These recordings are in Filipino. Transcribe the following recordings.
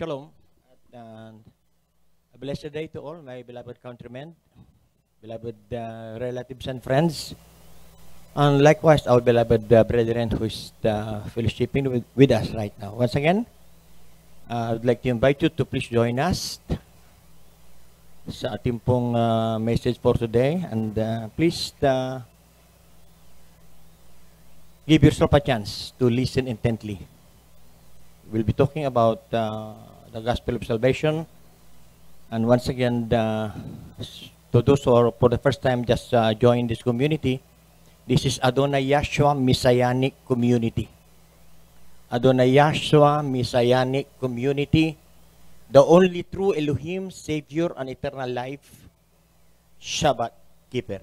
Shalom. And a blessed day to all my beloved countrymen, beloved uh, relatives and friends, and likewise our beloved uh, brethren who is uh, fellowshipping with, with us right now. Once again, uh, I'd like to invite you to please join us sa ating pong uh, message for today. And uh, please uh, give yourself a chance to listen intently. we'll be talking about uh, the gospel of salvation. And once again, the, uh, to those who are for the first time just uh, join this community, this is Adonai Yahshua Messianic Community. Adonai Yahshua Messianic Community, the only true Elohim, Savior, and eternal life, Shabbat Keeper.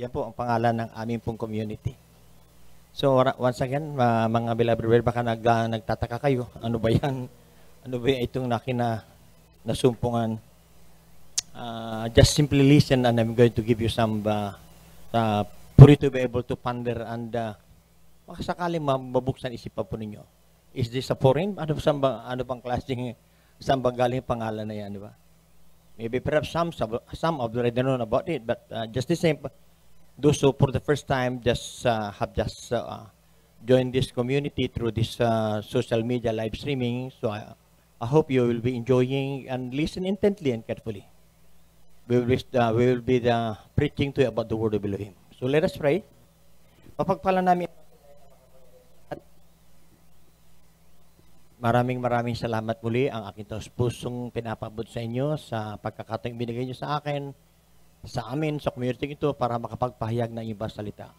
Yan po ang pangalan ng aming pong community. So once again, uh, mga Bilabreware, baka nag, uh, nagtataka kayo, ano ba yan? Ano ba yan itong nakina nasumpungan? Uh, just simply listen and I'm going to give you some uh, uh, for you to be able to ponder and uh, sakali mabubuksan isipan po ninyo. Is this a foreign? Ano, saan ba, ano pang klaseng, saan ba galing pangalan na yan, di ba? Maybe perhaps some, some of the already known about it, but uh, just the same, those who for the first time just uh, have just uh, joined this community through this uh, social media live streaming. So I, I hope you will be enjoying and listen intently and carefully. We will be, uh, we will be the preaching to you about the word of Elohim. So let us pray. Mapagpala namin Maraming maraming salamat muli ang aking taus pusong pinapabot sa inyo sa pagkakataong binigay niyo sa akin sa amin sa community ito para makapagpahayag ng iba salita.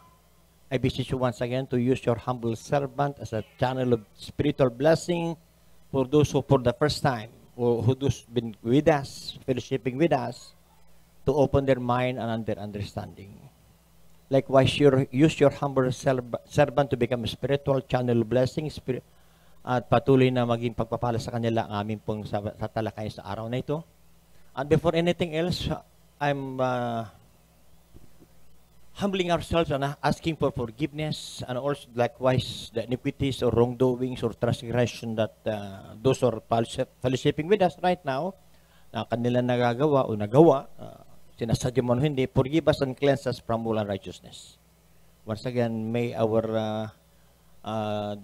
I beseech you once again to use your humble servant as a channel of spiritual blessing for those who for the first time or who has been with us, fellowshipping with us, to open their mind and their understanding. Likewise, your, use your humble servant to become a spiritual channel of blessing spirit, at patuloy na maging pagpapala sa kanila ang aming pong sa, sa talakay sa araw na ito. And before anything else, I'm uh, humbling ourselves and asking for forgiveness and also likewise the iniquities or wrongdoings or transgression that uh, those are fellowshipping with us right now na kanila nagagawa o nagawa, uh, sinasadya man hindi, forgive us and cleanse us from all unrighteousness. Once again, may our uh, uh,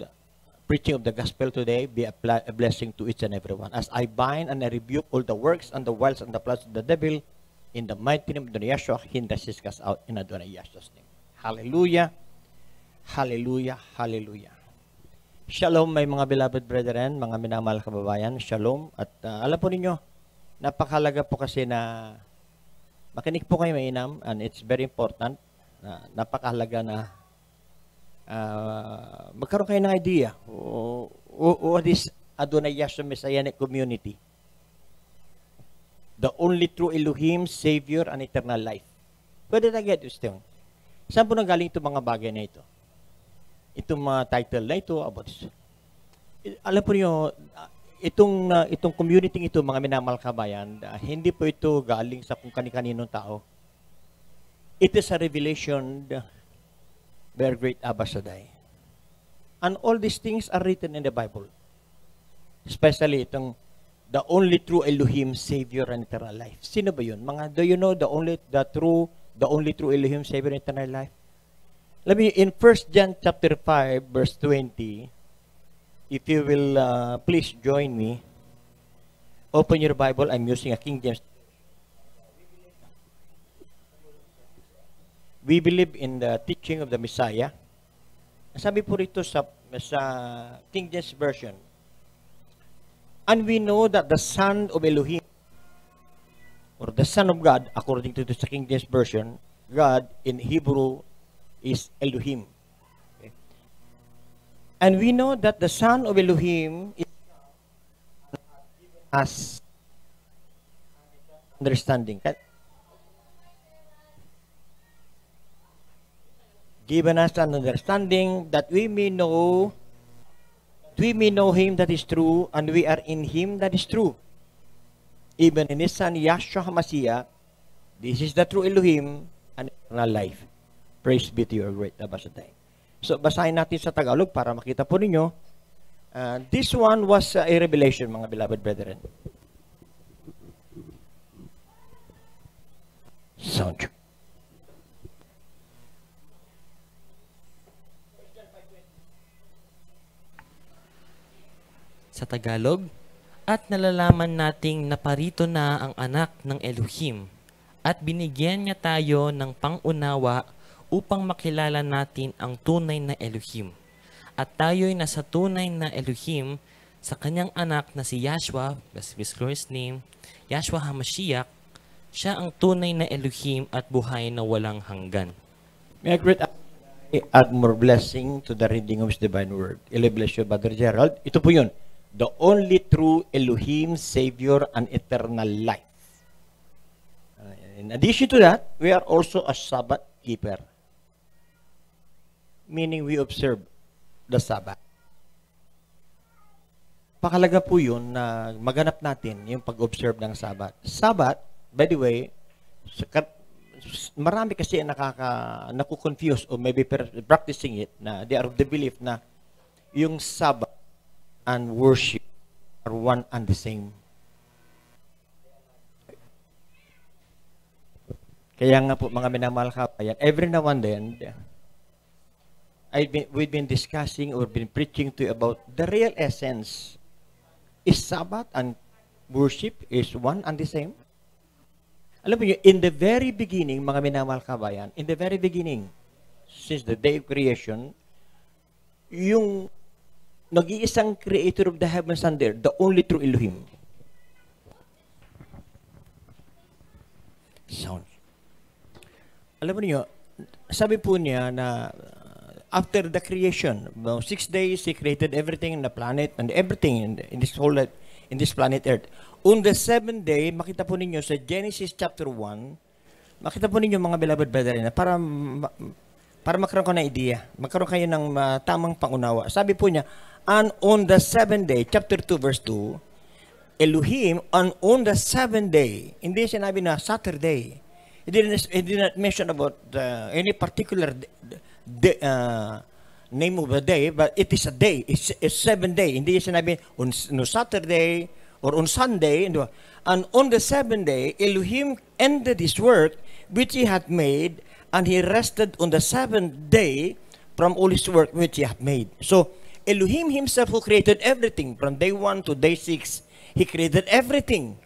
preaching of the gospel today be a, a blessing to each and everyone. As I bind and I rebuke all the works and the wiles and the plots of the devil, In the mighty name of the Yeshua, hindrances cast out in Adonai Yeshua's name. Hallelujah. Hallelujah. Hallelujah. Shalom, my mga beloved brethren, mga minamahal kababayan. Shalom. At uh, alam po ninyo, napakalaga po kasi na makinig po kayo mainam and it's very important. Uh, napakalaga na uh, magkaroon kayo ng idea o, o, this Adonai Yahshua Messianic Community the only true Elohim, Savior, and eternal life. Where did I get this thing? Saan po nanggaling itong mga bagay na ito? Itong mga title na ito about this. Alam po niyo, itong, uh, itong community ito, mga minamahal kabayan, uh, hindi po ito galing sa kung kani-kaninong tao. It is a revelation uh, by our great Abba Shaddai. And all these things are written in the Bible. Especially itong the only true Elohim, Savior, and eternal life. Sino ba yun? Mga, do you know the only, the true, the only true Elohim, Savior, and eternal life? Let me, in 1 John chapter 5, verse 20, if you will uh, please join me, open your Bible, I'm using a King James. We believe in the teaching of the Messiah. Sabi po rito sa, sa King James Version, And we know that the Son of Elohim, or the Son of God, according to the King James Version, God in Hebrew is Elohim. Okay. And we know that the Son of Elohim is as understanding. Given us an understanding that we may know that we may know him that is true, and we are in him that is true. Even in his son, Yahshua HaMashiach, this is the true Elohim, and eternal life. Praise be to your great Abbasaday. So, basahin natin sa Tagalog para makita po ninyo. Uh, this one was uh, a revelation, mga beloved brethren. Sound sa Tagalog at nalalaman nating naparito na ang anak ng Elohim at binigyan niya tayo ng pangunawa upang makilala natin ang tunay na Elohim. At tayo'y nasa tunay na Elohim sa kanyang anak na si Yahshua, that's his glorious name, Yahshua HaMashiach, siya ang tunay na Elohim at buhay na walang hanggan. May I great add more blessing to the reading of his divine word. Ila bless you, Brother Gerald. Ito po yun the only true Elohim, Savior, and eternal life. Uh, in addition to that, we are also a Sabbath keeper. Meaning we observe the Sabbath. Pakalaga po yun na maganap natin yung pag-observe ng Sabbath. Sabbath, by the way, marami kasi nakaka, naku-confuse or maybe practicing it na they are of the belief na yung Sabbath and worship are one and the same. Kaya nga po mga minamahal kapayan, every now and then, I've been, we've been discussing or been preaching to you about the real essence. Is Sabbath and worship is one and the same? Alam mo in the very beginning, mga minamahal kabayan, in the very beginning, since the day of creation, yung nag-iisang creator of the heavens and the earth, the only true Elohim. Sound. Alam niyo, sabi po niya na uh, after the creation, well, six days, He created everything in the planet and everything in, in this whole, in this planet Earth. On the seventh day, makita po ninyo sa Genesis chapter 1, makita po ninyo mga beloved brethren, para para magkaroon ko ng idea, magkaroon kayo ng uh, tamang pangunawa. Sabi po niya, And on the seventh day, chapter 2, verse 2, Elohim, and on the seventh day, hindi sinabi na Saturday. He didn't, he didn't mention about uh, any particular uh, name of the day, but it is a day. It's, a seven day. Hindi sinabi on, no Saturday or on Sunday. And on the seventh day, Elohim ended his work which he had made, and he rested on the seventh day from all his work which he had made. So, Elohim himself who created everything from day 1 to day 6. He created everything.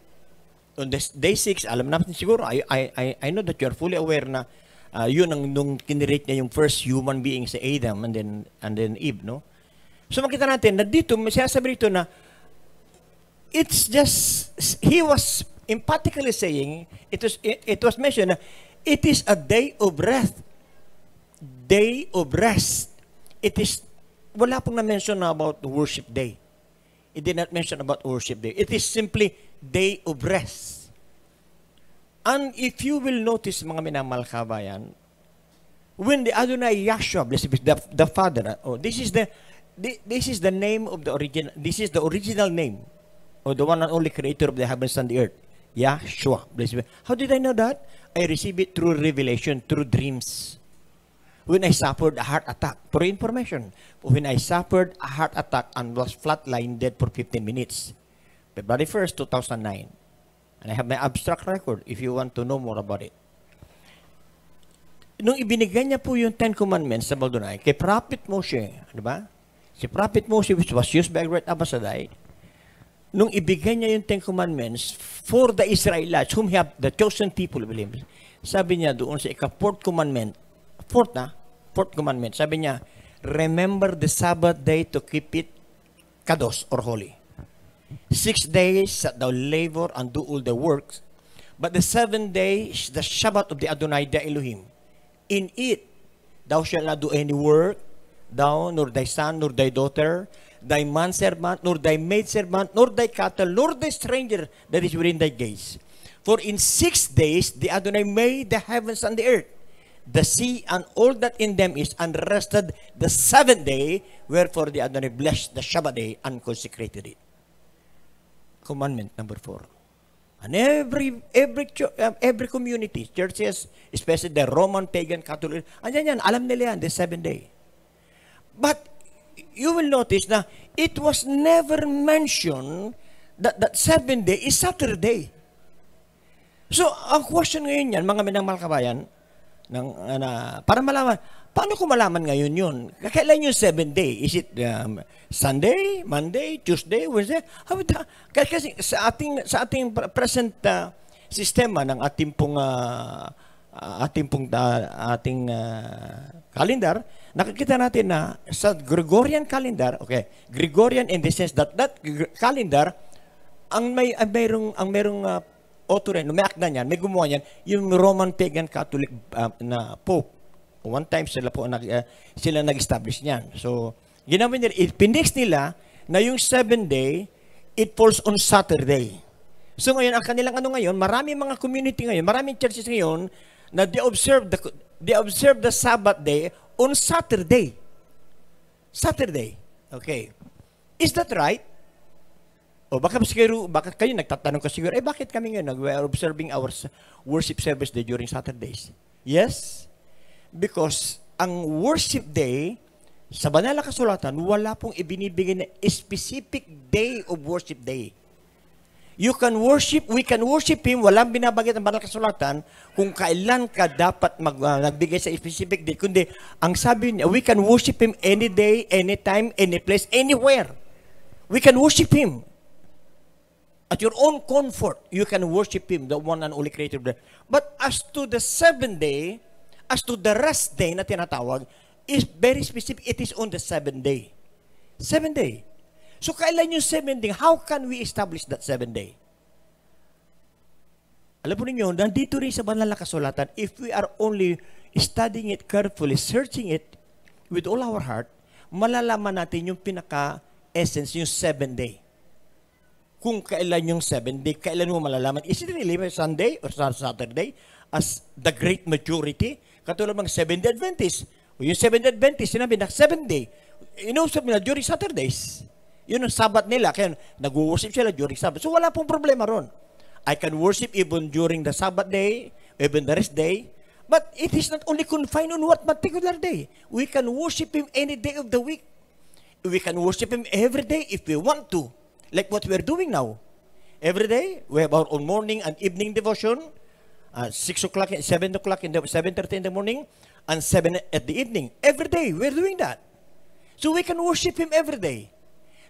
On this day 6, alam natin siguro, I, I, I know that you are fully aware na uh, yun ang nung kinerate niya yung first human being si Adam and then, and then Eve, no? So makita natin na dito, sinasabi dito na it's just, he was emphatically saying, it was, it, it was mentioned na it is a day of rest. Day of rest. It is wala pong na-mention na about worship day. It did not mention about worship day. It is simply day of rest. And if you will notice, mga minamahal kabayan, when the Adonai Yahshua, blessed be the, the Father, oh, this is the this is the name of the original, this is the original name of the one and only creator of the heavens and the earth, Yahshua, blessed be. How did I know that? I received it through revelation, through dreams when I suffered a heart attack. For information, when I suffered a heart attack and was flatlined dead for 15 minutes. February 1st, 2009. And I have my abstract record if you want to know more about it. Nung ibinigay niya po yung Ten Commandments sa Baldunay, kay Prophet Moshe, di ba? Si Prophet Moshe, which was used by Great Abbasadai, nung ibigay niya yung Ten Commandments for the Israelites, whom he have the chosen people, believe sabi niya doon sa ika-fourth commandment, fourth na, fourth commandment. Sabi niya, remember the Sabbath day to keep it kados or holy. Six days that thou labor and do all the works, but the seventh day is the Sabbath of the Adonai the Elohim. In it thou shalt not do any work, thou, nor thy son, nor thy daughter, thy manservant, nor thy maidservant, nor thy cattle, nor thy stranger that is within thy gates. For in six days the Adonai made the heavens and the earth, the sea and all that in them is, and rested the seventh day, wherefore the Adonai blessed the Shabbat day and consecrated it. Commandment number four. And every every um, every community, churches, especially the Roman pagan Catholic, andyan yan, alam nila yan, the seventh day. But you will notice na it was never mentioned that that seventh day is Saturday. So, ang question ngayon yan, mga minang malkabayan, ng uh, para malaman paano ko malaman ngayon yun kailan yung seven day is it um, Sunday Monday Tuesday Wednesday how kasi sa ating sa ating present uh, sistema ng ating pong uh, uh, ating pong uh, ating uh, calendar nakikita natin na sa Gregorian calendar okay Gregorian in the sense that that calendar ang may ang merong ang merong uh, author, umiyak na yan, may gumawa niyan, yung Roman Pagan Catholic uh, na Pope. One time sila po nag, uh, sila nag-establish niyan. So, ginawa nila, ipinix nila na yung seven day, it falls on Saturday. So ngayon, ang kanilang ano ngayon, marami mga community ngayon, maraming churches ngayon, na they observe the, they observe the Sabbath day on Saturday. Saturday. Okay. Is that right? O baka siguro, baka kayo nagtatanong ka siguro, eh bakit kami ngayon we observing our worship service day during Saturdays? Yes? Because ang worship day, sa banal na kasulatan, wala pong ibinibigay na specific day of worship day. You can worship, we can worship Him, walang binabanggit ang banal kasulatan kung kailan ka dapat mag, uh, nagbigay sa specific day. Kundi, ang sabi niya, we can worship Him any day, anytime, any place, anywhere. We can worship Him at your own comfort, you can worship Him, the one and only creator But as to the seventh day, as to the rest day na tinatawag, is very specific. It is on the seventh day. Seventh day. So kailan yung seventh day? How can we establish that seventh day? Alam po ninyo, nandito rin sa banal na kasulatan, if we are only studying it carefully, searching it with all our heart, malalaman natin yung pinaka-essence, yung seventh day kung kailan yung seven day, kailan mo malalaman. Is it really Sunday or Saturday as the great majority? Katulad ng seven day Adventist. O yung seven day Adventist, sinabi na seven day. Inausap nila during Saturdays. Yun ang sabat nila. Kaya nag-worship sila during Sabbath. So wala pong problema ron. I can worship even during the Sabbath day, even the rest day. But it is not only confined on what particular day. We can worship Him any day of the week. We can worship Him every day if we want to like what we're doing now. Every day, we have our own morning and evening devotion, uh, 6 o'clock, 7 o'clock, in the 7.30 in the morning, and 7 at the evening. Every day, we're doing that. So we can worship Him every day.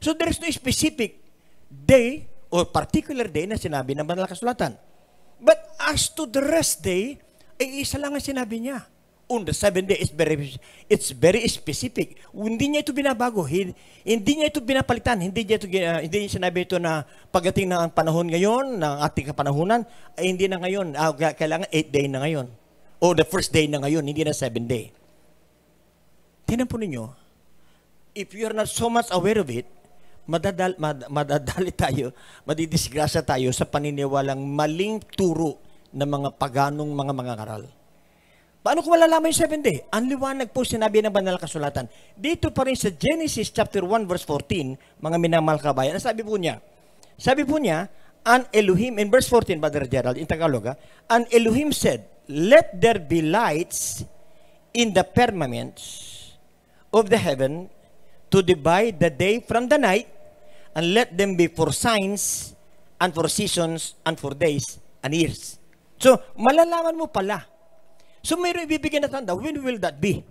So there is no specific day or particular day na sinabi ng banal kasulatan. But as to the rest day, ay isa lang ang sinabi niya on the seventh day, it's very, it's very specific. Hindi niya ito binabago. Hindi, niya ito binapalitan. Hindi niya ito, uh, hindi niya sinabi ito na pagdating na ang panahon ngayon, ng ating kapanahunan, ay hindi na ngayon. Ah, kailangan eight day na ngayon. O the first day na ngayon, hindi na seven day. Tinan po ninyo, if you are not so much aware of it, madadal, mad, madadali tayo, madidisgrasya tayo sa paniniwalang maling turo ng mga paganong mga mga karal. Paano ko malalaman yung seventh day? Ang liwanag po sinabi ng banal kasulatan. Dito pa rin sa Genesis chapter 1 verse 14, mga minamahal kabayan, ang sabi po niya, sabi po niya, an Elohim, in verse 14, Brother Gerald, in Tagalog, ha, ah, an Elohim said, let there be lights in the firmaments of the heaven to divide the day from the night and let them be for signs and for seasons and for days and years. So, malalaman mo pala So mayroon ibibigay na tanda. When will that be?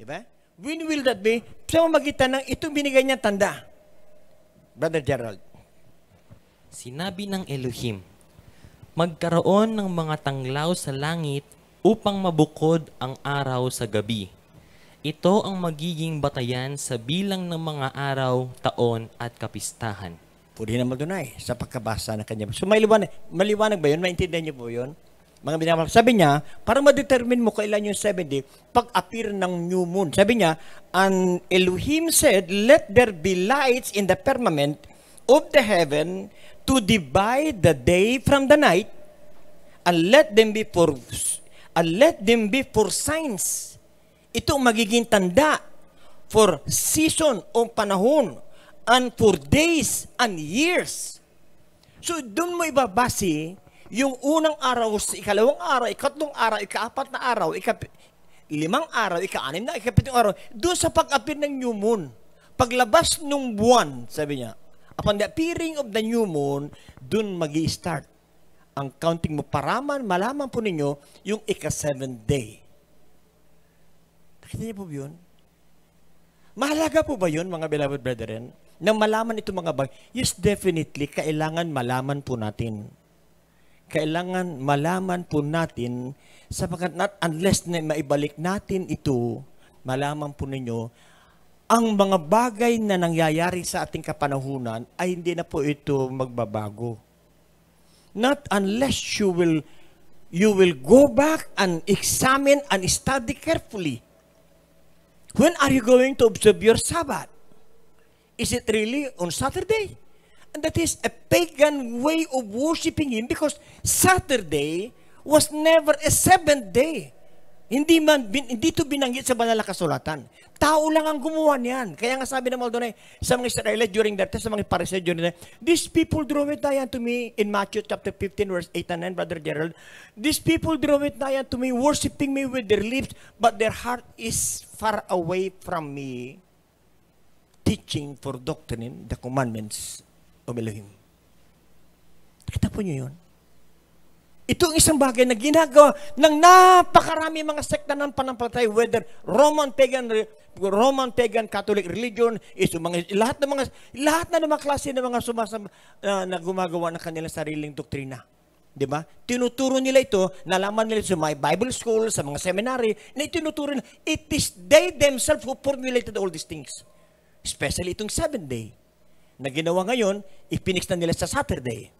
Di ba? When will that be? Sa magitan ng itong binigay niya tanda. Brother Gerald. Sinabi ng Elohim, Magkaroon ng mga tanglaw sa langit upang mabukod ang araw sa gabi. Ito ang magiging batayan sa bilang ng mga araw, taon at kapistahan. Puri na madunay sa pagkabasa ng kanya. So may maliwanag ba yun? Maintindihan niyo po yun? mga minamahal. Sabi niya, para ma-determine mo kailan yung 70, pag-appear ng new moon. Sabi niya, and Elohim said, let there be lights in the firmament of the heaven to divide the day from the night and let them be for and let them be for signs. Ito magiging tanda for season o panahon and for days and years. So doon mo ibabase yung unang araw, sa ikalawang araw, ikatlong araw, ikaapat na araw, ikap limang araw, ikaanim na, ikapitong araw, doon sa pag-appear ng new moon. Paglabas ng buwan, sabi niya, upon the appearing of the new moon, doon mag start ang counting mo paraman, malaman po ninyo yung ika-seventh day. Nakita niyo po yun? Mahalaga po ba yun, mga beloved brethren, na malaman ito mga bagay? Yes, definitely, kailangan malaman po natin kailangan malaman po natin sapagkat not unless na maibalik natin ito, malaman po ninyo, ang mga bagay na nangyayari sa ating kapanahunan ay hindi na po ito magbabago. Not unless you will you will go back and examine and study carefully. When are you going to observe your Sabbath? Is it really on Saturday? And that is a pagan way of worshiping Him because Saturday was never a seventh day. Hindi, man, bin, hindi ito binanggit sa banal na kasulatan. Tao lang ang gumawa niyan. Kaya nga sabi ng Maldonay sa mga Israelite during that time, sa mga Pariseo during that these people drew it nigh unto me in Matthew chapter 15 verse 8 and 9, Brother Gerald, these people drew it nigh unto me, worshiping me with their lips, but their heart is far away from me, teaching for doctrine the commandments of Elohim. Nakita po niyo yun? Ito ang isang bagay na ginagawa ng napakarami mga sekta ng panampalataya, whether Roman pagan, Roman pagan Catholic religion, is mga, lahat ng mga lahat na ng mga klase ng mga sumasam uh, na gumagawa ng kanilang sariling doktrina. 'Di ba? Tinuturo nila ito, nalaman nila sa mga Bible school, sa mga seminary, na itinuturo nila, it is they themselves who formulated all these things. Especially itong seventh day na ginawa ngayon, ipinix na nila sa Saturday.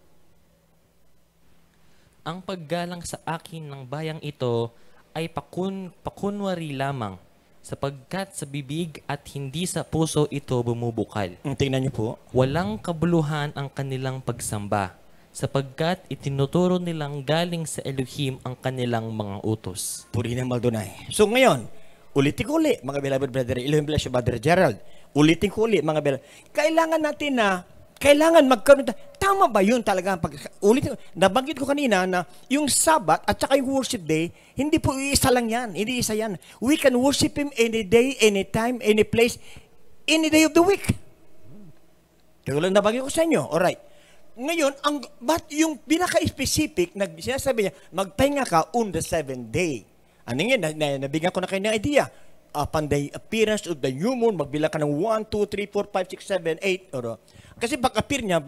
Ang paggalang sa akin ng bayang ito ay pakun, pakunwari lamang sapagkat sa bibig at hindi sa puso ito bumubukal. Hmm, tingnan niyo po. Walang kabuluhan ang kanilang pagsamba, sapagkat itinuturo nilang galing sa Elohim ang kanilang mga utos. Puri ng Maldonay. So ngayon, ulit-uli, mga beloved brother, Elohim bless you, Brother Gerald. Ulitin ko ulit mga bela. Kailangan natin na kailangan magkaroon tama ba yun talaga ang pag ulit nabanggit ko kanina na yung Sabbath at saka yung worship day hindi po iisa lang yan hindi isa yan we can worship him any day any time any place any day of the week Tulad nabanggit ko sa inyo alright ngayon ang but yung pinaka specific na sinasabi niya magpahinga ka on the seventh day ano yun nabigyan ko na kayo ng idea upon the appearance of the new moon, magbila ka ng 1, 2, 3, 4, 5, 6, 7, 8. Or, kasi pag-appear niya,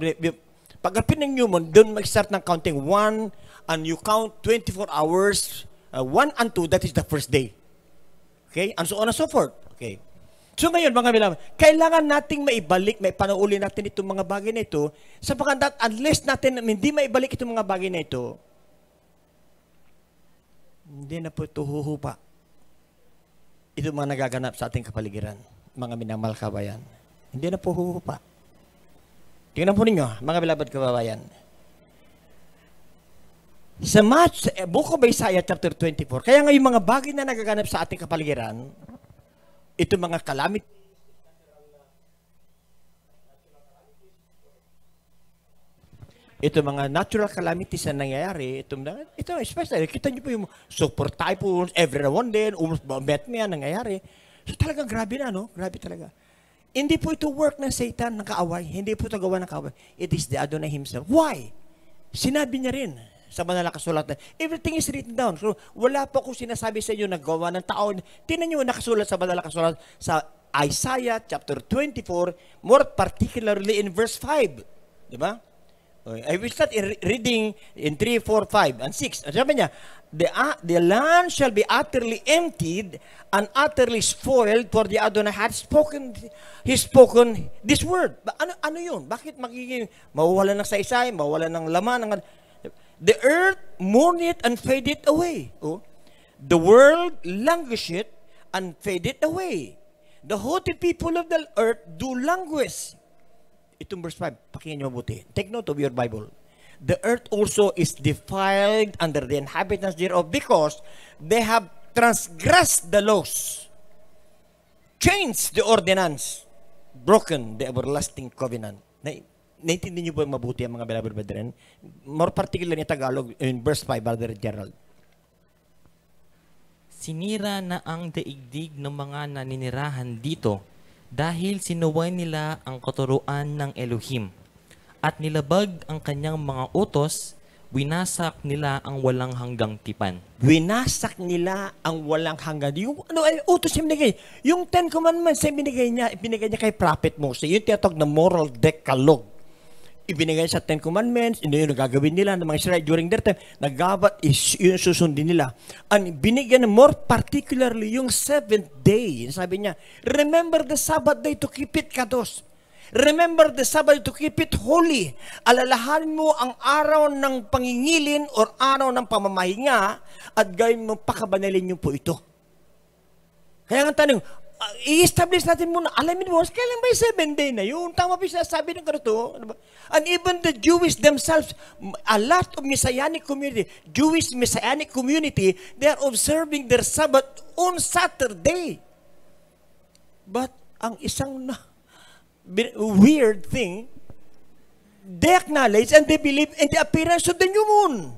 pag-appear ng new moon, doon mag-start ng counting 1 and you count 24 hours, uh, and 2, that is the first day. Okay? And so on and so forth. Okay. So ngayon, mga bilang, kailangan nating maibalik, may panauli natin itong mga bagay na ito, sapagkat unless natin hindi maibalik itong mga bagay na ito, hindi na po ito huhupa ito mga nagaganap sa ating kapaligiran, mga minamahal kabayan, hindi na po huhupa. Tingnan po ninyo, mga bilabad kababayan. Sa Match, eh, Book of Isaiah chapter 24, kaya ngayon mga bagay na nagaganap sa ating kapaligiran, ito mga calamity, ito mga natural calamities na nangyayari, ito, ito especially, kita niyo po yung super typhoons, every one din, almost met niya, nangyayari. So talaga grabe na, no? Grabe talaga. Hindi po ito work ng Satan, ng kaaway. Hindi po ito gawa ng kaaway. It is the Adonai himself. Why? Sinabi niya rin sa malalakas sulat na, everything is written down. So, wala po akong sinasabi sa inyo na gawa ng tao. Tinan niyo, nakasulat sa banal na sulat sa Isaiah chapter 24, more particularly in verse 5. Di ba? I will start reading in 3, 4, 5, and 6. Sabi niya, the, uh, the land shall be utterly emptied and utterly spoiled for the Adonai had spoken, he spoken this word. Ano, ano yun? Bakit magiging, mawawala ng saysay, mawawala ng laman? Ng, the earth mourneth and faded away. Oh. The world languisheth and faded away. The haughty people of the earth do languish Itong verse 5, pakinggan nyo mabuti. Take note of your Bible. The earth also is defiled under the inhabitants thereof because they have transgressed the laws, changed the ordinance, broken the everlasting covenant. Na, naintindi nyo po mabuti ang mga beloved brethren? More particularly in Tagalog, in verse 5, Brother Gerald. Sinira na ang daigdig ng mga naninirahan dito dahil sinuway nila ang katuruan ng Elohim at nilabag ang kanyang mga utos, winasak nila ang walang hanggang tipan. Winasak nila ang walang hanggang. Yung ano, ay, utos niya binigay. Yung Ten Commandments ay binigay niya, binigay niya kay Prophet Moses. Yung tinatawag na moral decalogue ibinigay sa Ten Commandments, ino yung nagagawin nila ng mga Israel during their time, nagabat is yun susundin nila. And binigyan more particularly yung seventh day. Sabi niya, remember the Sabbath day to keep it kados. Remember the Sabbath to keep it holy. Alalahanin mo ang araw ng pangingilin or araw ng pamamahinga at gawin mo pakabanalin niyo po ito. Kaya ang tanong, uh, i-establish natin muna, alamin mo, kailan ba yung seven day na yun? Tama ba yung sinasabi ng Kristo? Ano and even the Jewish themselves, a lot of Messianic community, Jewish Messianic community, they are observing their Sabbath on Saturday. But ang isang na, weird thing, they acknowledge and they believe in the appearance of the new moon.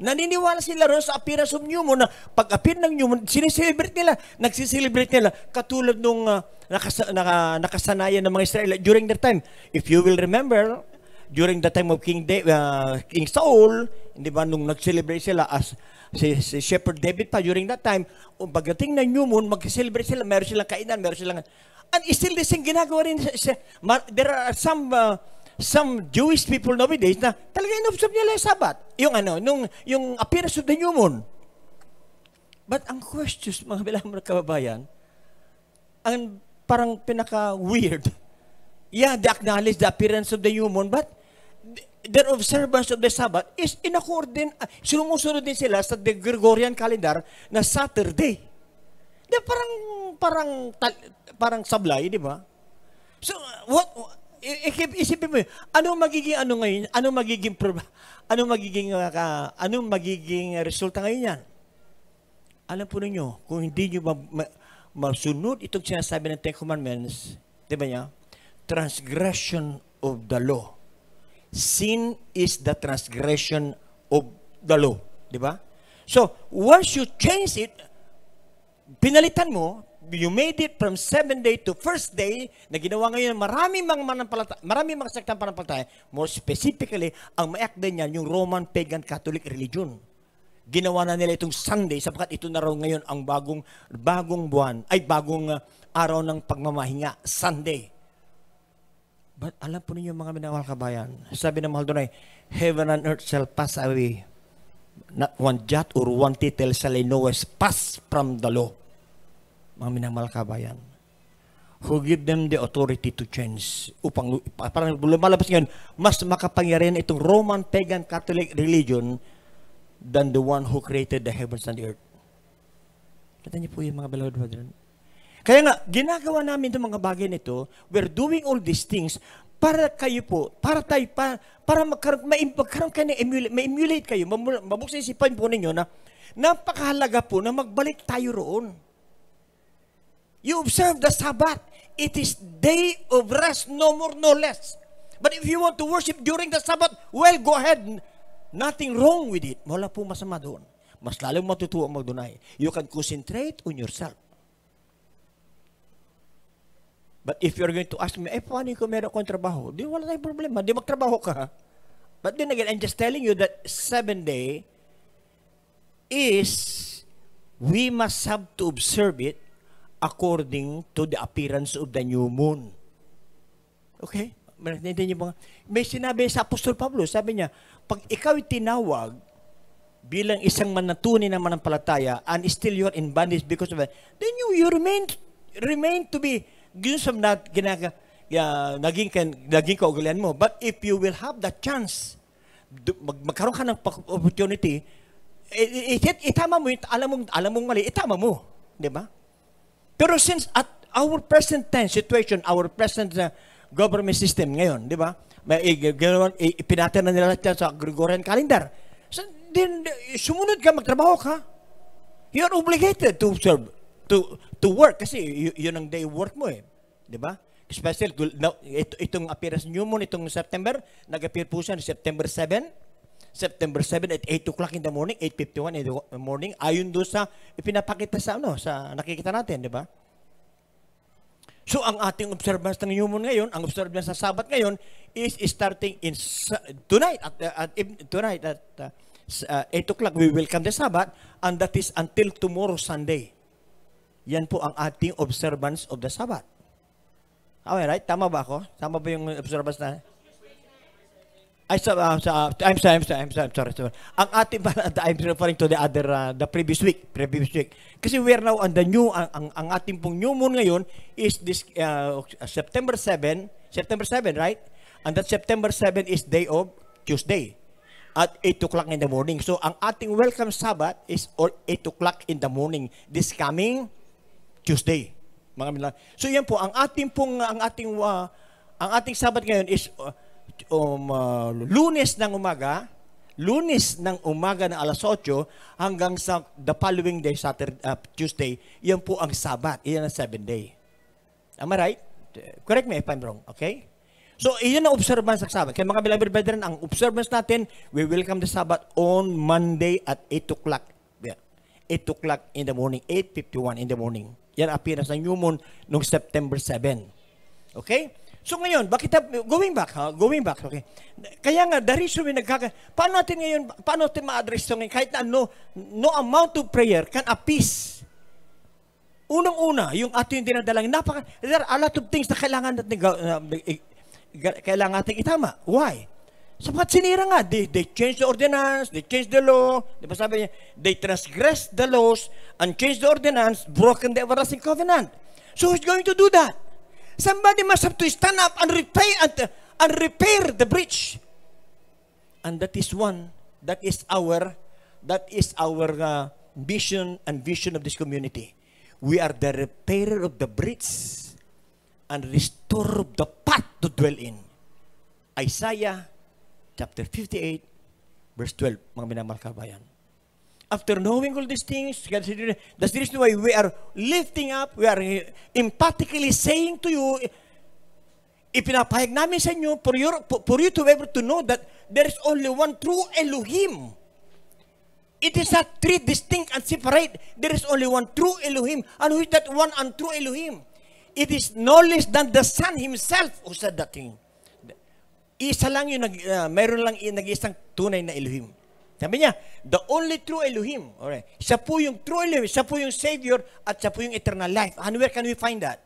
Naniniwala sila ron sa appearance of new moon na pag-appear ng new moon, sineselebrate nila, nagsiselebrate nila katulad nung uh, ah, nakas naka, nakasanayan ng mga Israel during their time. If you will remember, during the time of King, De uh, King Saul, hindi ba, nung nag-celebrate sila as si, si Shepherd David pa during that time, um, pagdating ng new moon, mag-celebrate sila, meron silang kainan, meron silang... And still this ginagawa rin. There are some uh, some Jewish people nowadays na talaga inobserve nila yung Sabat. Yung ano, nung, yung appearance of the new moon. But ang question, mga bilang mga kababayan, ang parang pinaka-weird. Yeah, they acknowledge the appearance of the new moon, but their observance of the Sabbath is in accordance, uh, ah, sinumusunod din sila sa the Gregorian calendar na Saturday. Di, parang, parang, parang sablay, di ba? So, what, isipin mo, anong magiging ano ngayon? Ano magiging Ano magiging uh, anong magiging resulta ngayon yan? Alam po niyo, kung hindi niyo ma, ma, masunod itong sinasabi ng Ten Commandments, di ba niya? Transgression of the law. Sin is the transgression of the law. Di ba? So, once you change it, pinalitan mo, you made it from seventh day to first day, na ginawa ngayon, marami mang manampalataya, marami mang sektang panampalataya, more specifically, ang maakda niyan, yung Roman Pagan Catholic religion. Ginawa na nila itong Sunday sapagkat ito na raw ngayon ang bagong, bagong buwan, ay bagong uh, araw ng pagmamahinga, Sunday. But alam po ninyo mga minamahal kabayan, sabi ng mahal doon ay, heaven and earth shall pass away. Not one jot or one tittle shall I know pass from the law minamahal kabayan, who give them the authority to change upang parang lumalabas ngayon mas makapangyarihan itong Roman pagan Catholic religion than the one who created the heavens and the earth. Kita niyo po yung mga beloved brethren. Kaya nga, ginagawa namin itong mga bagay nito, we're doing all these things para kayo po, para tayo, para, para magkaroon, may, magkaroon kayo ng emulate, may emulate kayo, mabuksan isipan po ninyo na napakahalaga po na magbalik tayo roon. You observe the Sabbath. It is day of rest, no more, no less. But if you want to worship during the Sabbath, well, go ahead. Nothing wrong with it. Wala po masama doon. Mas lalong matutuwa mo doon you can concentrate on yourself. But if you're going to ask me, eh, paano ko meron akong trabaho? Di wala tayong problema. Di magtrabaho ka. But then again, I'm just telling you that seven day is, we must have to observe it according to the appearance of the new moon. Okay? Naintindihan niyo ba? May sinabi sa Apostol Pablo, sabi niya, pag ikaw tinawag bilang isang manatuni ng manampalataya and still you're in bondage because of that, then you, you remain remain to be yun sa na, ginaga, uh, naging, naging kaugalian mo. But if you will have that chance, mag, magkaroon ka ng opportunity, it, it, it, itama mo, alam mo, alam mo mali, itama mo. Di ba? Pero since at our present tense situation, our present uh, government system ngayon, di ba? May Ipinater na nila sa Gregorian calendar. So, then, sumunod ka, magtrabaho ka. You are obligated to serve, to, to work. Kasi yun ang day work mo eh. Di ba? Especially, ito, itong appearance new moon, itong September, nag-appear po siya September 7. September 7 at 8 o'clock in the morning, 8.51 in the morning, ayon doon sa ipinapakita sa ano, sa nakikita natin, di ba? So ang ating observance ng new ngayon, ang observance sa Sabat ngayon is starting in tonight at, at tonight at uh, uh, 8 uh, o'clock we welcome the Sabbath and that is until tomorrow Sunday. Yan po ang ating observance of the Sabbath. Okay, right? Tama ba ako? Tama ba yung observance na? I uh, ah, ah, I'm sorry, I'm sorry, I'm sorry, sorry, sorry. Ang ating pala, I'm referring to the other, uh, the previous week, previous week. Kasi we are now on the new, ang, ang, ang ating pong new moon ngayon is this uh, September 7, September 7, right? And that September 7 is day of Tuesday at 8 o'clock in the morning. So, ang ating welcome Sabbath is all 8 o'clock in the morning this coming Tuesday. Mga minla. So, yan po, ang ating pong, ang ating, uh, ang ating Sabbath ngayon is, uh, um, uh, lunes ng umaga, lunes ng umaga na alas 8 hanggang sa the following day, Saturday, uh, Tuesday, yan po ang Sabat. Iyan ang seven day. Am I right? Correct me if I'm wrong, okay? So, iyon ang observance ng Sabbath. Kaya mga beloved brethren, ang observance natin, we welcome the Sabbath on Monday at 8 o'clock. Yeah. 8 o'clock in the morning, 8.51 in the morning. Yan ang appearance ng new moon noong September 7. Okay? So ngayon, bakit going back, ha? going back, okay. Kaya nga, the reason we nagkaka, paano natin ngayon, paano natin ma-address ito ngayon? Kahit na no, no amount of prayer can appease. Unang-una, yung ating dinadalang, napaka, there are a lot of things na kailangan natin, uh, kailangan natin itama. Why? Sapat sinira nga, they, they changed the ordinance, they changed the law, di ba sabi niya, they transgressed the laws and changed the ordinance, broken the everlasting covenant. So who's going to do that? Somebody must have to stand up and repair, and, and repair the breach. And that is one, that is our, that is our uh, vision and vision of this community. We are the repairer of the breach and restore of the path to dwell in. Isaiah chapter 58 verse 12, mga minamahal kabayan after knowing all these things, that's the reason why we are lifting up, we are emphatically saying to you, ipinapahayag namin sa inyo for, your, for you to be able to know that there is only one true Elohim. It is not three distinct and separate. There is only one true Elohim. And who is that one and true Elohim? It is no less than the Son Himself who said that thing. Isa lang yung, nag, uh, mayroon lang yung nag-isang tunay na Elohim. Sabi niya, the only true Elohim. Alright. Siya po yung true Elohim, siya po yung Savior, at siya po yung eternal life. And where can we find that?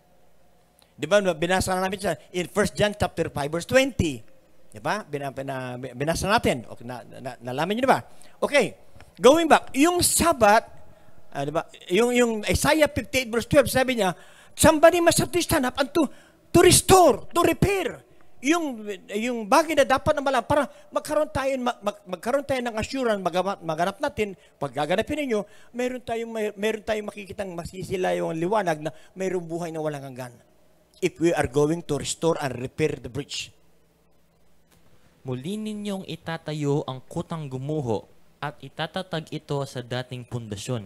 Di ba, binasa na namin siya in 1 John chapter 5, verse 20. Di ba? Bin, bin, binasa natin. Okay, na, na, nalaman niyo ba? Okay, going back, yung Sabbath, uh, di ba, yung, yung Isaiah 58 verse 12, sabi niya, somebody must have to stand up and to, to restore, to repair yung, yung bagay na dapat na malam, para magkaroon tayo, mag, magkaroon tayo ng assurance, mag, maganap natin, paggaganapin ninyo, meron tayong, may, meron tayong makikitang masisilayo ang liwanag na mayroong buhay na walang hanggan. If we are going to restore and repair the bridge. Muli ninyong itatayo ang kutang gumuho at itatatag ito sa dating pundasyon.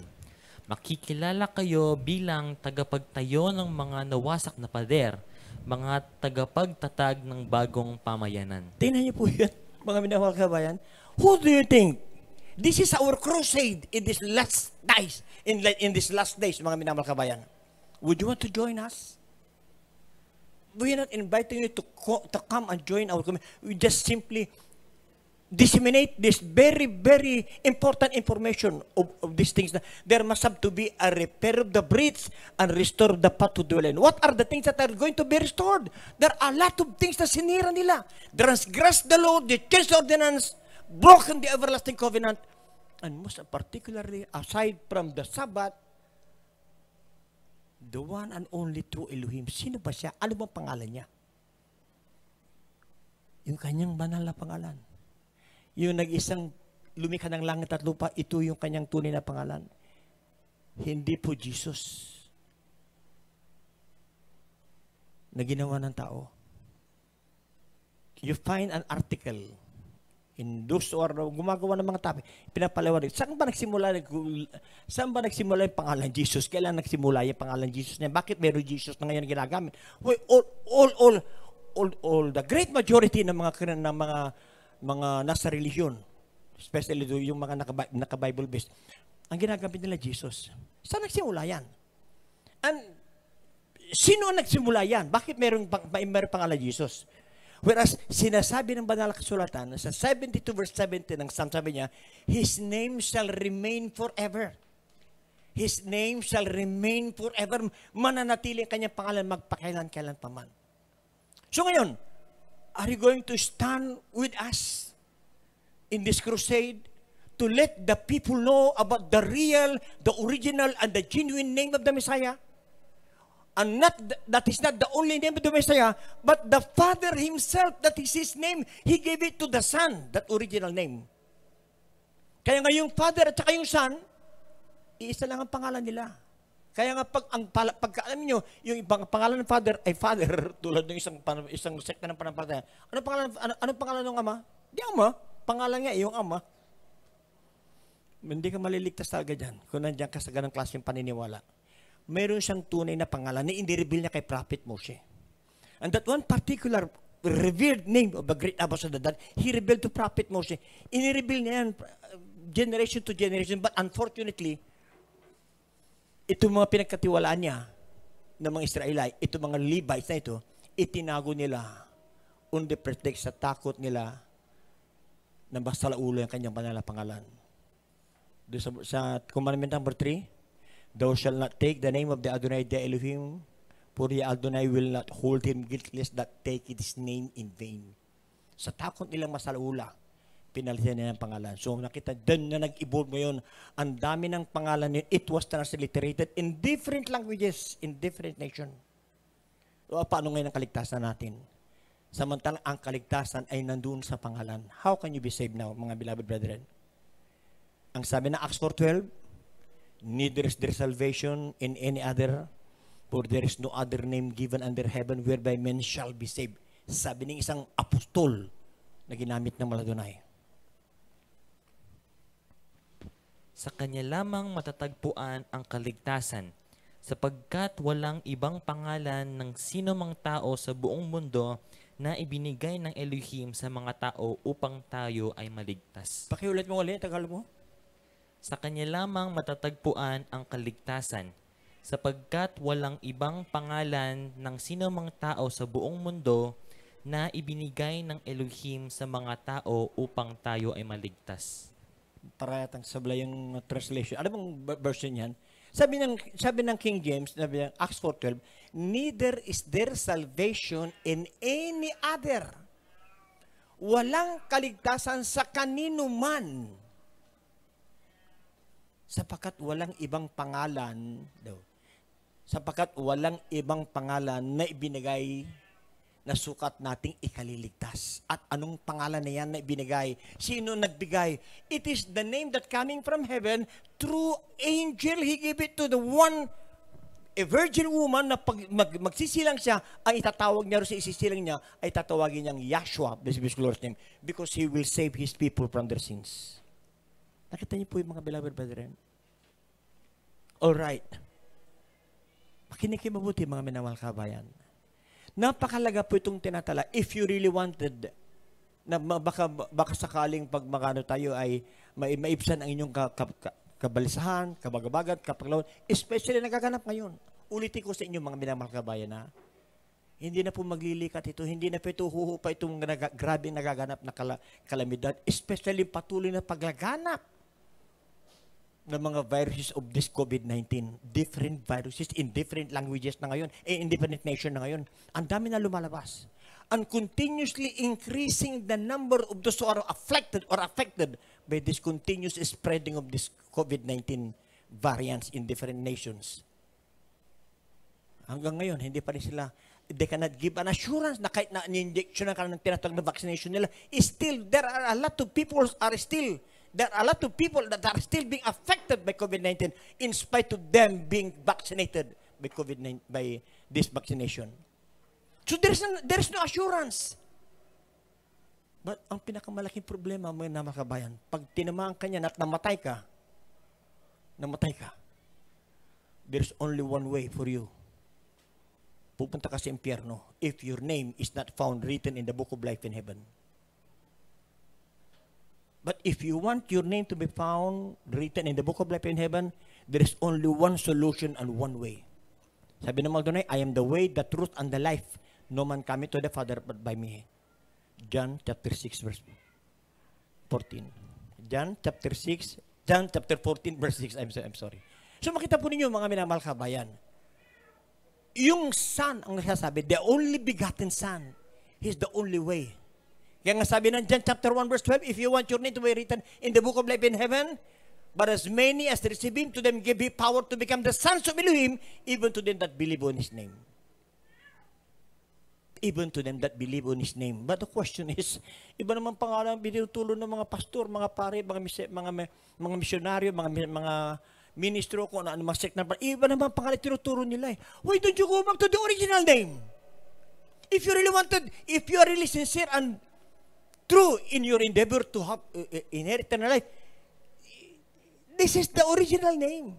Makikilala kayo bilang tagapagtayo ng mga nawasak na pader – mga tagapagtatag ng bagong pamayanan. Tingnan niyo po yan, mga minamahal kabayan. Who do you think? This is our crusade in these last days. In, in this last days, mga minamahal kabayan. Would you want to join us? We're not inviting you to, co- to come and join our community. We just simply disseminate this very, very important information of, of these things. There must have to be a repair of the breach and restore the path to dwell in. What are the things that are going to be restored? There are a lot of things that sinira nila. Transgress the law, the changed the ordinance, broken the everlasting covenant, and most particularly, aside from the Sabbath, the one and only true Elohim. Sino ba siya? Ano bang pangalan niya? Yung kanyang banal na pangalan. Yung nag-isang lumikha ng langit at lupa, ito yung kanyang tunay na pangalan. Hindi po Jesus na ginawa ng tao. You find an article in those or gumagawa ng mga topic, pinapalawa rin. Saan ba nagsimula, saan ba nagsimula yung pangalan Jesus? Kailan nagsimula yung pangalan Jesus niya? Bakit meron Jesus na ngayon ginagamit? Well, all, all, all, all, all, the great majority ng mga, ng mga mga nasa reliyon, especially yung mga naka-Bible-based, ang ginagamit nila Jesus. Saan nagsimula yan? And sino ang nagsimula yan? Bakit meron, meron pangalan Jesus? Whereas, sinasabi ng banal kasulatan, sa 72 verse 17 ng Psalm, sabi niya, His name shall remain forever. His name shall remain forever. Mananatili ang kanyang pangalan magpakailan-kailan paman. So ngayon, Are you going to stand with us in this crusade to let the people know about the real, the original, and the genuine name of the Messiah? And not that is not the only name of the Messiah, but the Father Himself, that is His name, He gave it to the Son, that original name. Kaya ngayong Father at saka yung Son, iisa lang ang pangalan nila. Kaya nga pag ang pala, pagka alam niyo, yung ibang pangalan ng father ay father tulad ng isang pan, isang sekta ng pananampalataya. Ano pangalan ano, ano pangalan ng ama? Di ama, pangalan niya eh, yung ama. Hindi ka maliligtas talaga diyan kung nandiyan ka sa ganung klaseng paniniwala. Meron siyang tunay na pangalan na inireveal niya kay Prophet Moshe. And that one particular revered name of the great Abba Sadadad, he revealed to Prophet Moshe. Inireveal niya yan uh, generation to generation, but unfortunately, ito mga pinagkatiwalaan niya ng mga Israelite, itong mga Levites na ito, itinago nila under pretext sa takot nila na basta laulo ang kanyang banal na pangalan. Doon sa, sa commandment number 3, Thou shall not take the name of the Adonai, the Elohim, for the Adonai will not hold him guiltless that take his name in vain. Sa takot nilang masalaula, pinalitan niya ng pangalan. So nakita doon na nag-evolve ngayon. Ang dami ng pangalan niya. It was transliterated in different languages, in different nation. O, ah, paano ngayon ang kaligtasan natin? Samantalang ang kaligtasan ay nandun sa pangalan. How can you be saved now, mga beloved brethren? Ang sabi na Acts 4.12, Neither is there salvation in any other, for there is no other name given under heaven whereby men shall be saved. Sabi ng isang apostol na ginamit ng Maladunay. sa Kanya lamang matatagpuan ang kaligtasan, sapagkat walang ibang pangalan ng sino mang tao sa buong mundo na ibinigay ng Elohim sa mga tao upang tayo ay maligtas. Pakiulit mo ulit, Tagalog mo. Sa Kanya lamang matatagpuan ang kaligtasan, sapagkat walang ibang pangalan ng sino mang tao sa buong mundo na ibinigay ng Elohim sa mga tao upang tayo ay maligtas para paratang sablay yung uh, translation. Ano bang version yan? Sabi ng, sabi ng King James, sabi ng Acts 4.12, Neither is there salvation in any other. Walang kaligtasan sa kanino man. Sapakat walang ibang pangalan daw. Sapakat walang ibang pangalan na ibinigay na sukat nating ikaliligtas. At anong pangalan na yan na ibinigay? Sino nagbigay? It is the name that coming from heaven, through angel, he gave it to the one a virgin woman na pag mag, magsisilang siya, ang itatawag niya sa isisilang niya, ay tatawagin niyang Yahshua, this is Lord's name, because he will save his people from their sins. Nakita niyo po yung mga beloved brethren? Alright. Makinig kayo mabuti mga minamahal kabayan. Napakalaga po itong tinatala. If you really wanted na baka, baka sakaling pag makano tayo ay ma maibsan ang inyong ka, ka, ka, kabalisahan, kabagabagat, kapaglawon, especially nagaganap ngayon. Ulitin ko sa inyo mga minamahal kabayan na hindi na po maglilikat ito, hindi na po ito huhupa itong naga, grabe nagaganap na kala, kalamidad, especially patuloy na paglaganap ng mga viruses of this COVID-19. Different viruses in different languages na ngayon, eh, in different nation na ngayon. Ang dami na lumalabas. And continuously increasing the number of those who are afflicted or affected by this continuous spreading of this COVID-19 variants in different nations. Hanggang ngayon, hindi pa rin sila, they cannot give an assurance na kahit na in-injection na ka ng tinatawag na vaccination nila, still, there are a lot of people are still there are a lot of people that are still being affected by COVID-19 in spite of them being vaccinated by COVID-19 by this vaccination. So there's no, there's no assurance. But ang pinakamalaking problema mo na makabayan, pag tinamaan ka niyan at namatay ka, namatay ka, there's only one way for you. Pupunta ka sa impyerno if your name is not found written in the book of life in heaven. But if you want your name to be found written in the book of life in heaven, there is only one solution and one way. Sabi ng Maldonay, I am the way, the truth, and the life. No man cometh to the Father but by me. John chapter 6 verse 14. John chapter 6, John chapter 14 verse 6. I'm, I'm sorry. So makita po ninyo mga minamahal kabayan, yung Son ang nagsasabi, the only begotten Son, He's the only way. Kaya nga sabi ng John chapter 1 verse 12, if you want your name to be written in the book of life in heaven, but as many as receive him, to them give Him power to become the sons of Elohim, even to them that believe on his name. Even to them that believe on his name. But the question is, iba naman pangalan ang binutulo ng mga pastor, mga pare, mga, mis- mga, mga misyonaryo, mga, mga ministro, kung ano, mga sect number. Iba naman pangalan tinuturo nila eh. Why don't you go back to the original name? If you really wanted, if you are really sincere and true in your endeavor to have uh, uh, inherit eternal life. This is the original name.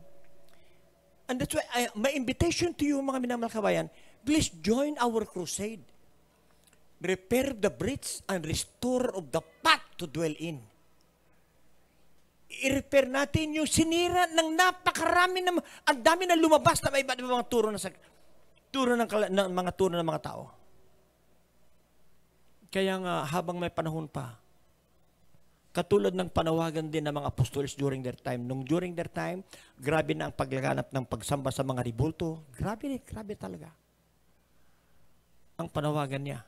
And that's why I, my invitation to you mga minamahal kabayan, please join our crusade. Repair the bridge and restore of the path to dwell in. I-repair natin yung sinira ng napakarami na, ang dami na lumabas na iba't ibang mga turo, na, turo ng, ng, mga turo ng mga tao. Kaya nga, habang may panahon pa, katulad ng panawagan din ng mga apostoles during their time. Nung during their time, grabe na ang paglaganap ng pagsamba sa mga ribulto. Grabe, grabe talaga. Ang panawagan niya.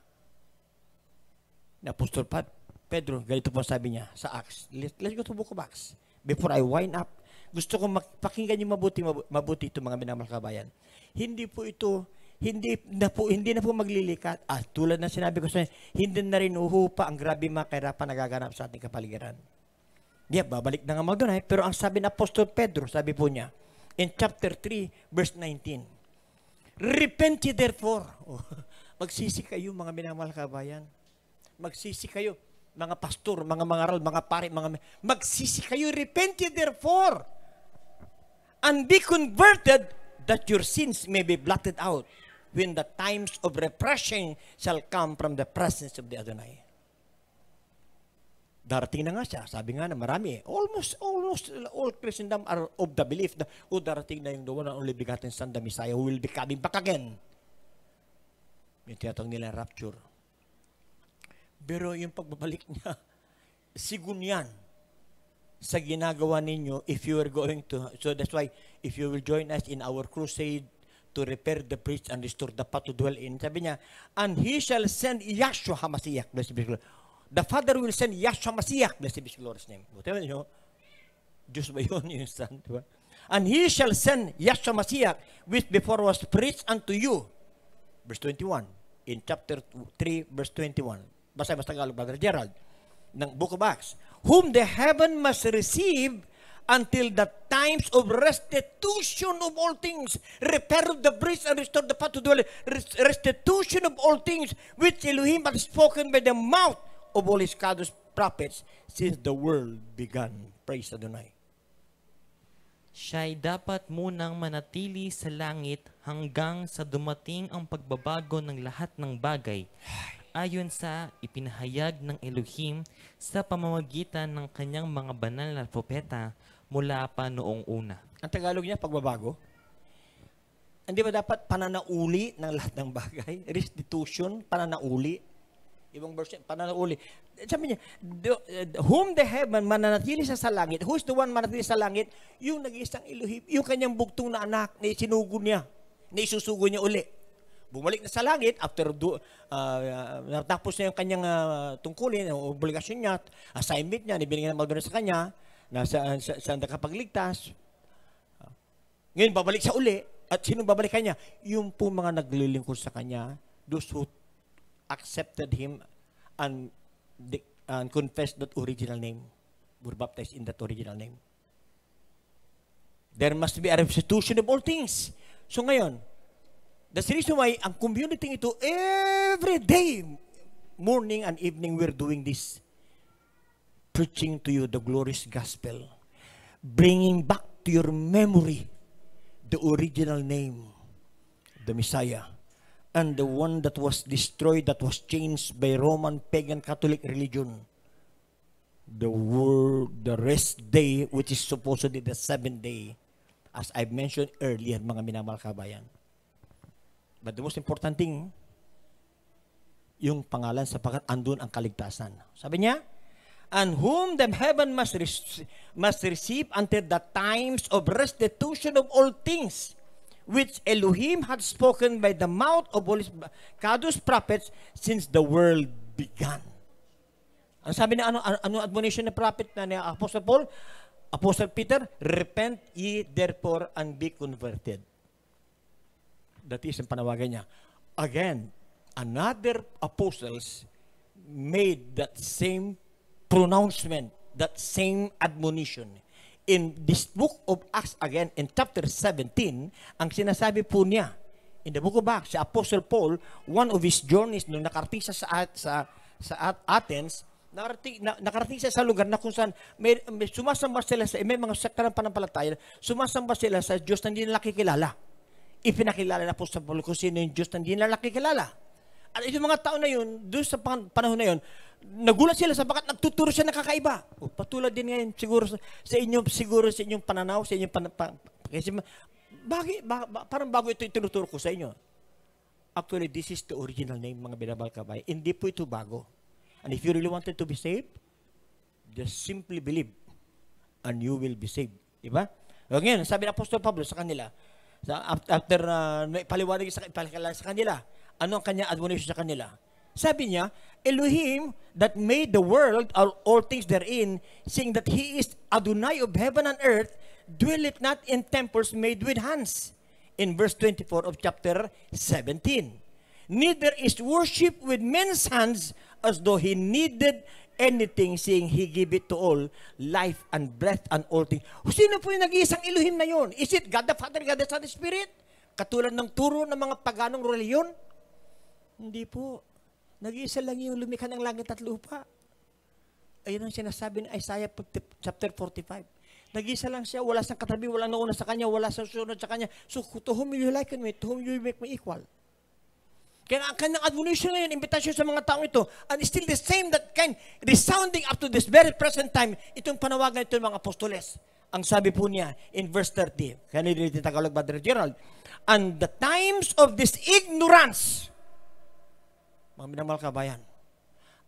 Na Apostol Pat, Pedro, ganito po sabi niya sa Acts. Let, let's go to Book of Acts. Before I wind up, gusto kong pakinggan niyo mabuti, mabuti itong mga minamahal kabayan. Hindi po ito hindi na po, hindi na po maglilikat. At ah, tulad na sinabi ko sa inyo, hindi na rin uhupa ang grabe mga kahirapan nagaganap sa ating kapaligiran. Yeah, babalik na nga mga Eh. Pero ang sabi ng Apostol Pedro, sabi po niya, in chapter 3, verse 19, Repent ye therefore. Oh, magsisi kayo mga minamahal kabayan. Magsisi kayo mga pastor, mga mangaral, mga pare, mga magsisi kayo, repent ye therefore, and be converted that your sins may be blotted out when the times of refreshing shall come from the presence of the Adonai. Darating na nga siya. Sabi nga na marami eh. Almost, almost all Christendom are of the belief na o oh, darating na yung the one and only begotten Son, the Messiah, who will be coming back again. Yung tinatawag nila rapture. Pero yung pagbabalik niya, sigunyan sa ginagawa ninyo if you are going to. So that's why if you will join us in our crusade to repair the breach and restore the path to dwell in. Sabi niya, and he shall send Yahshua HaMashiach, blessed be his glory. The Father will send Yahshua HaMashiach, blessed be his glorious name. Whatever you know, Diyos ba yun? Yun saan, di And he shall send Yahshua HaMashiach, which before was preached unto you. Verse 21. In chapter 3, verse 21. Basta basta Tagalog, Brother Gerald. Ng Book of Acts. Whom the heaven must receive until the times of restitution of all things, repair of the breach and restore the path to dwell, restitution of all things which Elohim has spoken by the mouth of all his Kados prophets since the world began. Praise Adonai. Siya'y dapat munang manatili sa langit hanggang sa dumating ang pagbabago ng lahat ng bagay ayon sa ipinahayag ng Elohim sa pamamagitan ng kanyang mga banal na propeta mula pa noong una. Ang Tagalog niya, pagbabago? Hindi ba dapat pananauli ng lahat ng bagay? Restitution, pananauli. Ibang version, pananauli. Sabi niya, eh, whom the heaven mananatili sa langit, who's the one mananatili sa langit? Yung nag-iisang Elohim, yung kanyang bugtong na anak na isinugo niya, na isusugo niya uli. Bumalik na sa langit after do, uh, ah, ah, natapos na yung kanyang uh, tungkulin, yung obligasyon niya, assignment niya, nibinigyan ng Malbano sa kanya, nasa sa, sa, sa nakapagligtas. Ngayon, babalik sa uli. At sino babalik kanya? Yung po mga naglilingkod sa kanya, those who accepted him and, and confessed that original name, were baptized in that original name. There must be a restitution of all things. So ngayon, that's the reason why ang community ito, every day, morning and evening, we're doing this preaching to you the glorious gospel, bringing back to your memory the original name, the Messiah, and the one that was destroyed, that was changed by Roman pagan Catholic religion. The word, the rest day, which is supposedly the seventh day, as I mentioned earlier, mga minamahal kabayan. But the most important thing, yung pangalan sapagkat andun ang kaligtasan. Sabi niya, and whom the heaven must, re- must receive until the times of restitution of all things, which Elohim had spoken by the mouth of all his Kadosh prophets since the world began. Ang sabi ni ano, ano admonition ng prophet na ni Apostle Paul? Apostle Peter, repent ye therefore and be converted. That is ang panawagan niya. Again, another apostles made that same pronouncement, that same admonition. In this book of Acts again, in chapter 17, ang sinasabi po niya, in the book of Acts, si Apostle Paul, one of his journeys nung nakarating siya sa, sa, sa Athens, nakarating, na, nakarating siya sa lugar na kung saan may, may sumasamba sila sa may mga sekta ng panampalataya, sumasamba sila sa Diyos na hindi nila kilala. Ipinakilala na po sa Paul kung sino yung Diyos na hindi nila kilala. At yung mga tao na yun, doon sa panahon na yun, nagulat sila sapagat nagtuturo siya ng kakaiba. O, patulad din ngayon siguro sa, sa inyo siguro sa inyong pananaw, sa inyong pan, pan, kasi bakit ba, ba, parang bago ito itinuturo ko sa inyo. Actually, this is the original name mga binabal kabay. Hindi po ito bago. And if you really wanted to be saved, just simply believe and you will be saved. Diba? O ngayon, sabi ng Apostol Pablo sa kanila, sa, after uh, paliwanag sa, sa kanila, ano ang kanya admonition sa kanila? Sabi niya, Elohim that made the world, all things therein, seeing that He is Adonai of heaven and earth, dwelleth not in temples made with hands. In verse 24 of chapter 17. Neither is worship with men's hands as though He needed anything, seeing He give it to all, life and breath and all things. Sino po yung nag-iisang Elohim na yun? Is it God the Father, God the Son, the Spirit? Katulad ng turo ng mga paganong reliyon? Hindi po. Nag-iisa lang yung lumikha ng langit at lupa. Ayun ang sinasabi ng Isaiah chapter 45. Nag-iisa lang siya, wala sa katabi, wala nauna sa kanya, wala sa sunod sa kanya. So to whom you liken me, to whom you make me equal. Kaya ang kanyang admonition ngayon, invitation sa mga taong ito, and still the same that kind, resounding up to this very present time, itong panawagan ito ng mga apostoles. Ang sabi po niya in verse 30, kaya din ng Tagalog, Brother Gerald, and the times of this ignorance, mga minamahal kabayan,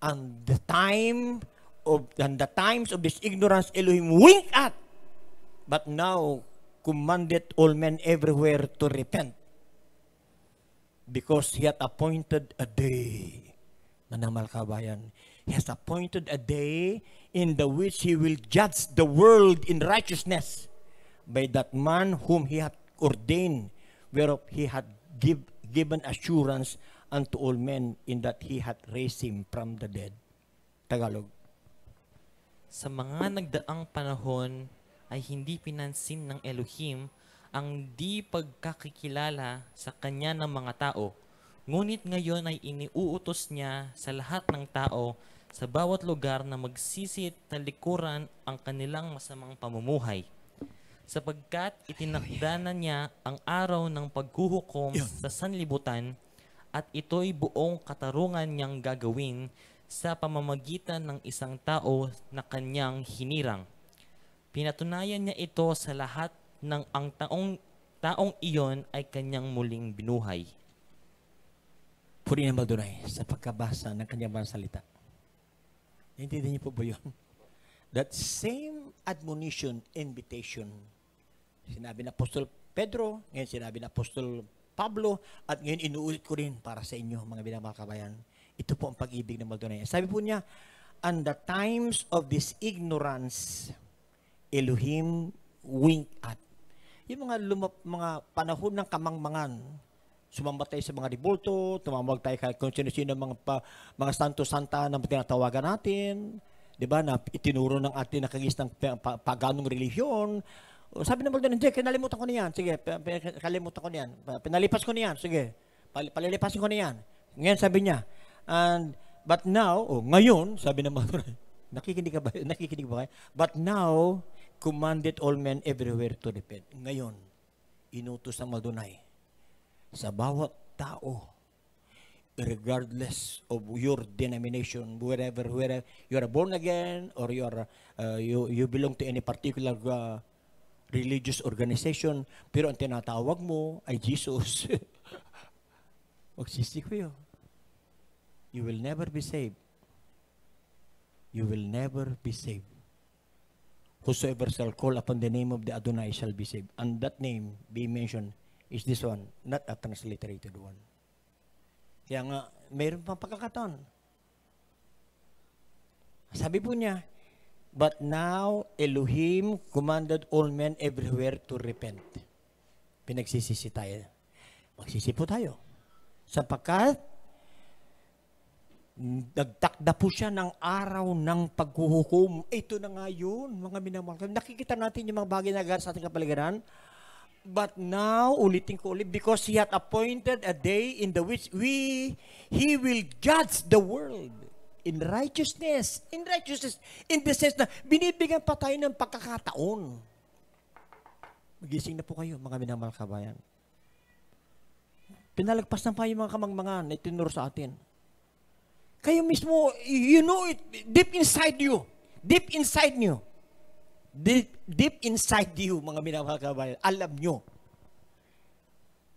and the time of and the times of this ignorance Elohim winked at, but now commanded all men everywhere to repent because He had appointed a day. Manamal kabayan, He has appointed a day in the which He will judge the world in righteousness by that man whom He had ordained, whereof He had give, given assurance unto all men in that He hath raised Him from the dead. Tagalog. Sa mga nagdaang panahon ay hindi pinansin ng Elohim ang di pagkakikilala sa Kanya ng mga tao. Ngunit ngayon ay iniuutos niya sa lahat ng tao sa bawat lugar na magsisit na likuran ang kanilang masamang pamumuhay sapagkat itinakda na niya ang araw ng paghuhukom sa sanlibutan at ito'y buong katarungan niyang gagawin sa pamamagitan ng isang tao na kanyang hinirang. Pinatunayan niya ito sa lahat ng ang taong, taong iyon ay kanyang muling binuhay. Purihin ang Madunay sa pagkabasa ng kanyang mga salita. Naintindihan niyo po ba yun? That same admonition, invitation, sinabi ng Apostol Pedro, ngayon sinabi ng Apostol Pablo at ngayon inuulit ko rin para sa inyo mga kabayan. Ito po ang pag-ibig ng Magdalena. Sabi po niya, and the times of this ignorance, Elohim winked at. Yung mga, lumap, mga panahon ng kamangmangan, sumambatay sa mga ribulto, tumamag tayo kahit kung sino-sino mga, pa, mga santo-santa na tinatawagan natin, di ba, na itinuro ng ating nakagis ng paganong relihiyon, o, oh, sabi ng Bolden, hindi, kinalimutan ko niyan. Sige, kalimutan ko niyan. Pinalipas ko niyan. Sige, palilipasin ko niyan. Ngayon sabi niya, and, but now, oh, ngayon, sabi ng Maduray, nakikinig ka ba? Nakikinig ba kayo? But now, commanded all men everywhere to repent. Ngayon, inutos ng Maduray eh, sa bawat tao regardless of your denomination, wherever, wherever you are born again or you are uh, you you belong to any particular uh, religious organization, pero ang tinatawag mo ay Jesus. Magsisik kayo. You will never be saved. You will never be saved. Whosoever shall call upon the name of the Adonai shall be saved. And that name be mentioned is this one, not a transliterated one. Kaya nga, mayroon pang pagkakataon. Sabi po niya, But now, Elohim commanded all men everywhere to repent. Pinagsisisi tayo. Magsisi po tayo. Sapagkat, nagtakda po siya ng araw ng paghuhukom. Ito na nga yun, mga minamahal. Nakikita natin yung mga bagay na sa ating kapaligiran. But now, ulitin ko ulit, because He hath appointed a day in the which we, He will judge the world in righteousness. In righteousness. In the sense na binibigyan pa tayo ng pagkakataon. Magising na po kayo, mga minamahal kabayan. Pinalagpas na pa yung mga kamangmangan na itinuro sa atin. Kayo mismo, you know it deep inside you. Deep inside you. Deep, deep inside you, mga minamahal kabayan. Alam nyo.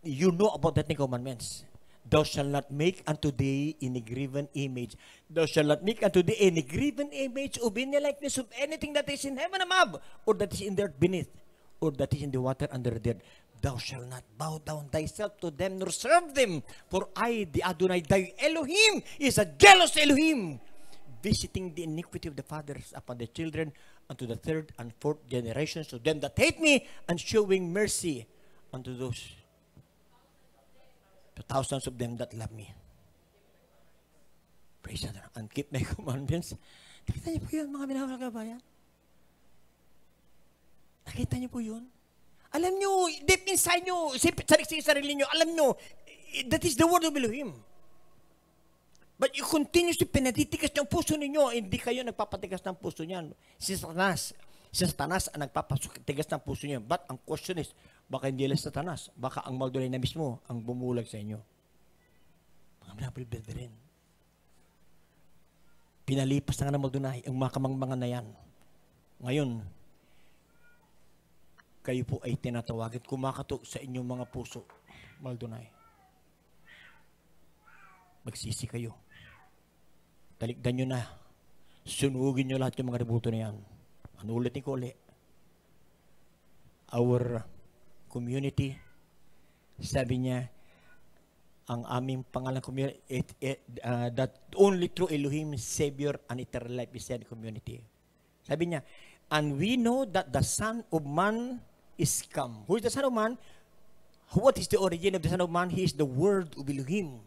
You know about the Ten Commandments. Thou shalt not make unto thee any graven image. Thou shalt not make unto thee any graven image of any likeness of anything that is in heaven above, or that is in the earth beneath, or that is in the water under the earth. Thou shalt not bow down thyself to them nor serve them. For I, the Adonai, thy Elohim, is a jealous Elohim, visiting the iniquity of the fathers upon the children unto the third and fourth generations of them that hate me, and showing mercy unto those the thousands of them that love me. Praise the Lord. And keep my commandments. Nakita niyo po yun, mga minamahal kabayan? Nakita niyo po yun? Alam niyo, deep inside niyo, sarili sa sarili niyo, alam niyo, eh, that is the word of Elohim. But you continuously pinatitikas niyo ang puso ninyo, hindi kayo nagpapatigas ng puso niyan. Si Satanas, si Satanas ang nagpapatigas ng puso niyo. But ang question is, Baka hindi lang satanas. Baka ang Magdalene na mismo ang bumulag sa inyo. Mga minapal brethren. Pinalipas na nga ng Magdunay ang makamang mga na yan. Ngayon, kayo po ay tinatawagin kumakato sa inyong mga puso, Maldunay. Magsisi kayo. Talikdan nyo na. Sunugin nyo lahat yung mga rebuto na yan. Ano ulit ni Kole? Our community. Sabi niya, ang aming pangalan community, it, it, uh, that only through Elohim, Savior, and eternal life is said community. Sabi niya, and we know that the Son of Man is come. Who is the Son of Man? What is the origin of the Son of Man? He is the Word of Elohim.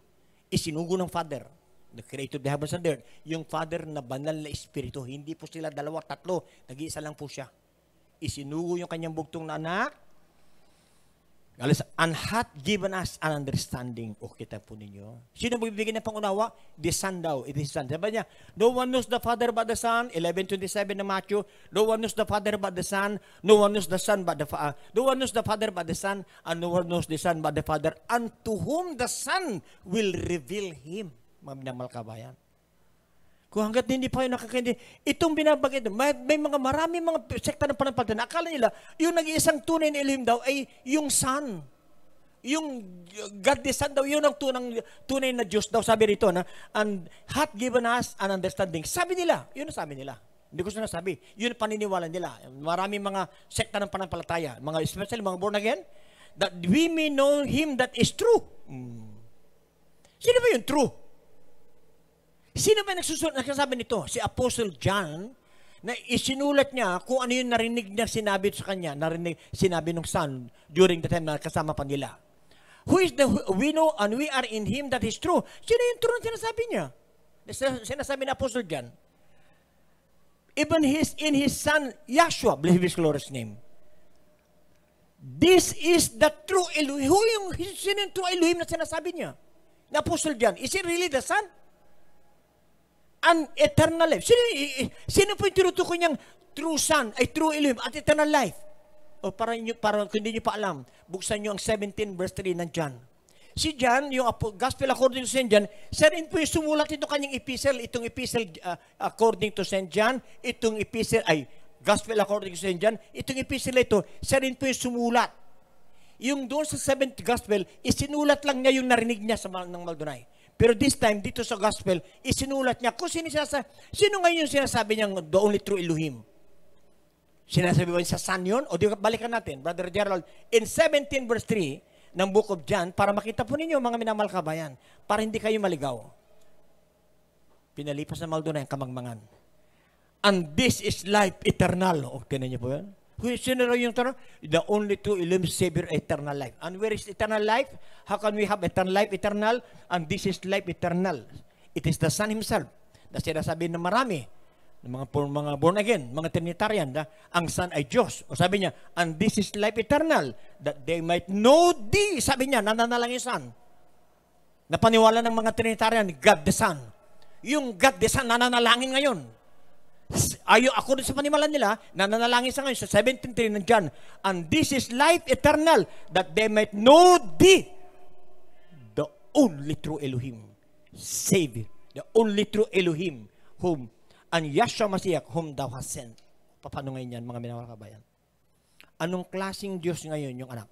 Isinugo ng Father, the Creator of the heavens and earth. Yung Father na banal na Espiritu, hindi po sila dalawa, tatlo. Nag-iisa lang po siya. Isinugo yung kanyang bugtong na anak, And hath given us an understanding. O kita po ninyo. Sino magbibigay ng pangunawa? The Son daw. It is Son. Sabi niya, no one knows the Father but the Son. 11.27 na Matthew. No one knows the Father but the Son. No one knows the Son but the Father. Ah, no one knows the Father but the Son. And no one knows the Son but the Father. And to whom the Son will reveal Him. Mga minamahal kabayan. Kung hanggat hindi pa kayo nakakaintindi, itong binabagay ito, may, may mga marami mga sekta ng panampalataya. Akala nila, yung nag-iisang tunay na Elohim daw ay yung Son. Yung God the Son daw, yun ang tunang, tunay na Diyos daw, sabi rito, na, and hath given us an understanding. Sabi nila, yun ang sabi nila. Hindi ko sinasabi. Yun ang paniniwala nila. Marami mga sekta ng panampalataya, mga especially mga born again, that we may know Him that is true. Hmm. Sino ba yung true? Sino ba nagsusulat? Nagsasabi nito, si Apostle John, na isinulat niya kung ano yung narinig niya sinabi sa kanya, narinig, sinabi ng son during the time na kasama pa nila. Who is the, we know and we are in Him that is true. Sino yung true na sinasabi niya? Sinasabi ni Apostle John. Even his, in his son, Yahshua, believe his glorious name. This is the true Elohim. Who yung, sino yung true Elohim na sinasabi niya? Na Apostle John. Is he really the son? an eternal life. Sino, sino po yung tinutukoy niyang true son, ay true Elohim, at eternal life? O para, inyo, para kung hindi niyo pa alam, buksan niyo ang 17 verse 3 ng John. Si John, yung Gospel according to St. John, siya rin po yung sumulat ito kanyang epistle, itong epistle uh, according to St. John, itong epistle, ay, Gospel according to St. John, itong epistle ito, siya rin po yung sumulat. Yung doon sa 7th Gospel, isinulat lang niya yung narinig niya sa ng Maldonay. Pero this time, dito sa gospel, isinulat niya kung sino, sinasa- sino ngayon yung sinasabi niyang the only true Elohim. Sinasabi ba sa San yun? O di, balikan natin, Brother Gerald. In 17 verse 3 ng Book of John, para makita po ninyo, mga minamahal kabayan, para hindi kayo maligaw. Pinalipas na maldo na yung kamangmangan. And this is life eternal. O, tinan niyo po yan. Question na yung tanong, the only two ilim savior eternal life. And where is eternal life? How can we have eternal life eternal? And this is life eternal. It is the Son Himself. Na sinasabi ng marami, ng mga, mga born again, mga Trinitarian, na ang Son ay Diyos. O sabi niya, and this is life eternal, that they might know thee. Sabi niya, nananalangin Son. Napaniwala ng mga Trinitarian, God the Son. Yung God the Son, nananalangin ngayon ayo ako rin sa panimalan nila, nananalangin sa ngayon sa 17.3 ng John, and this is life eternal, that they might know thee, the only true Elohim, Savior, the only true Elohim, whom, and Yahshua Masiach, whom thou hast sent. Paano ngayon yan, mga minawal kabayan? Anong klasing Diyos ngayon yung anak?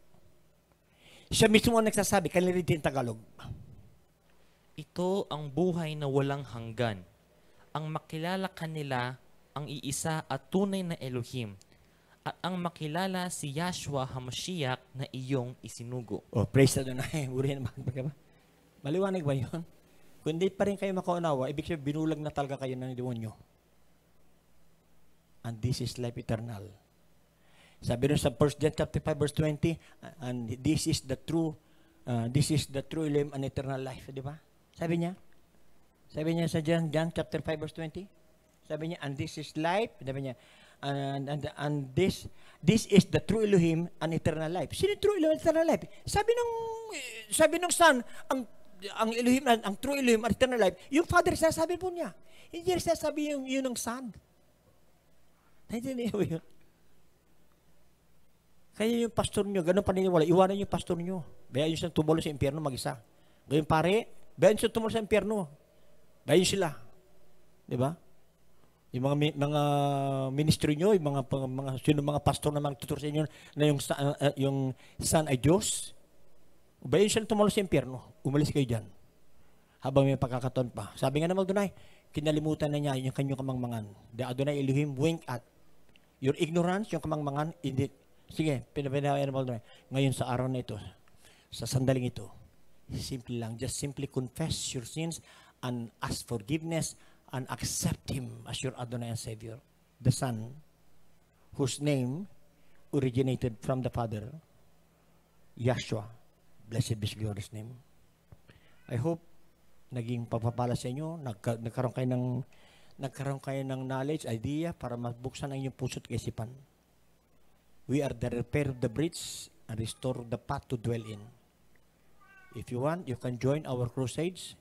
Siya mismo ang nagsasabi, kanilin din Tagalog. Ito ang buhay na walang hanggan, ang makilala kanila ang iisa at tunay na Elohim at ang makilala si Yahshua Hamashiach na iyong isinugo. Oh, praise the Lord. Urihan ba? Maliwanag ba yun? Kung hindi pa rin kayo makaunawa, ibig sabihin binulag na talaga kayo ng demonyo. And this is life eternal. Sabi rin sa 1 John chapter 5 verse 20, and this is the true uh, this is the true life and eternal life, di ba? Sabi niya. Sabi niya sa John, John chapter 5 verse 20, sabi niya, and this is life. Sabi niya, and, and, and this, this is the true Elohim and eternal life. Sino true Elohim and eternal life? Sabi nung, sabi nung son, ang, ang Elohim, ang, ang true Elohim and eternal life, yung father siya, sasabi po niya. Hindi siya sasabi yung, yun ng son. Naintindihan mo yun? Kaya yung pastor nyo, ganun paniniwala, iwanan yung pastor nyo. Bayaan nyo silang tumulo sa impyerno mag-isa. Gayun pare, bayaan silang tumulo sa impyerno. Bayaan sila. Di ba? Yung mga mga ministry nyo, yung mga mga sino mga pastor na magtuturo sa inyo na yung uh, yung son ay Diyos. Ubayin siya tumalo sa impyerno. Umalis kayo diyan. Habang may pagkakataon pa. Sabi nga ng Adonai, kinalimutan na niya yung kanyang kamangmangan. The Adonai Elohim wink at your ignorance, yung kamangmangan, hindi. Sige, pinapinawayan ng Adonai. Ngayon sa araw na ito, sa sandaling ito, simple lang, just simply confess your sins and ask forgiveness and accept Him as your Adonai and Savior, the Son, whose name originated from the Father, Yahshua. Blessed be His glorious name. I hope naging pagpapala sa inyo, nagka, nagkaroon kayo ng nagkaroon kayo ng knowledge, idea para mabuksan ang inyong puso at isipan. We are the repair of the bridge and restore the path to dwell in. If you want, you can join our crusades.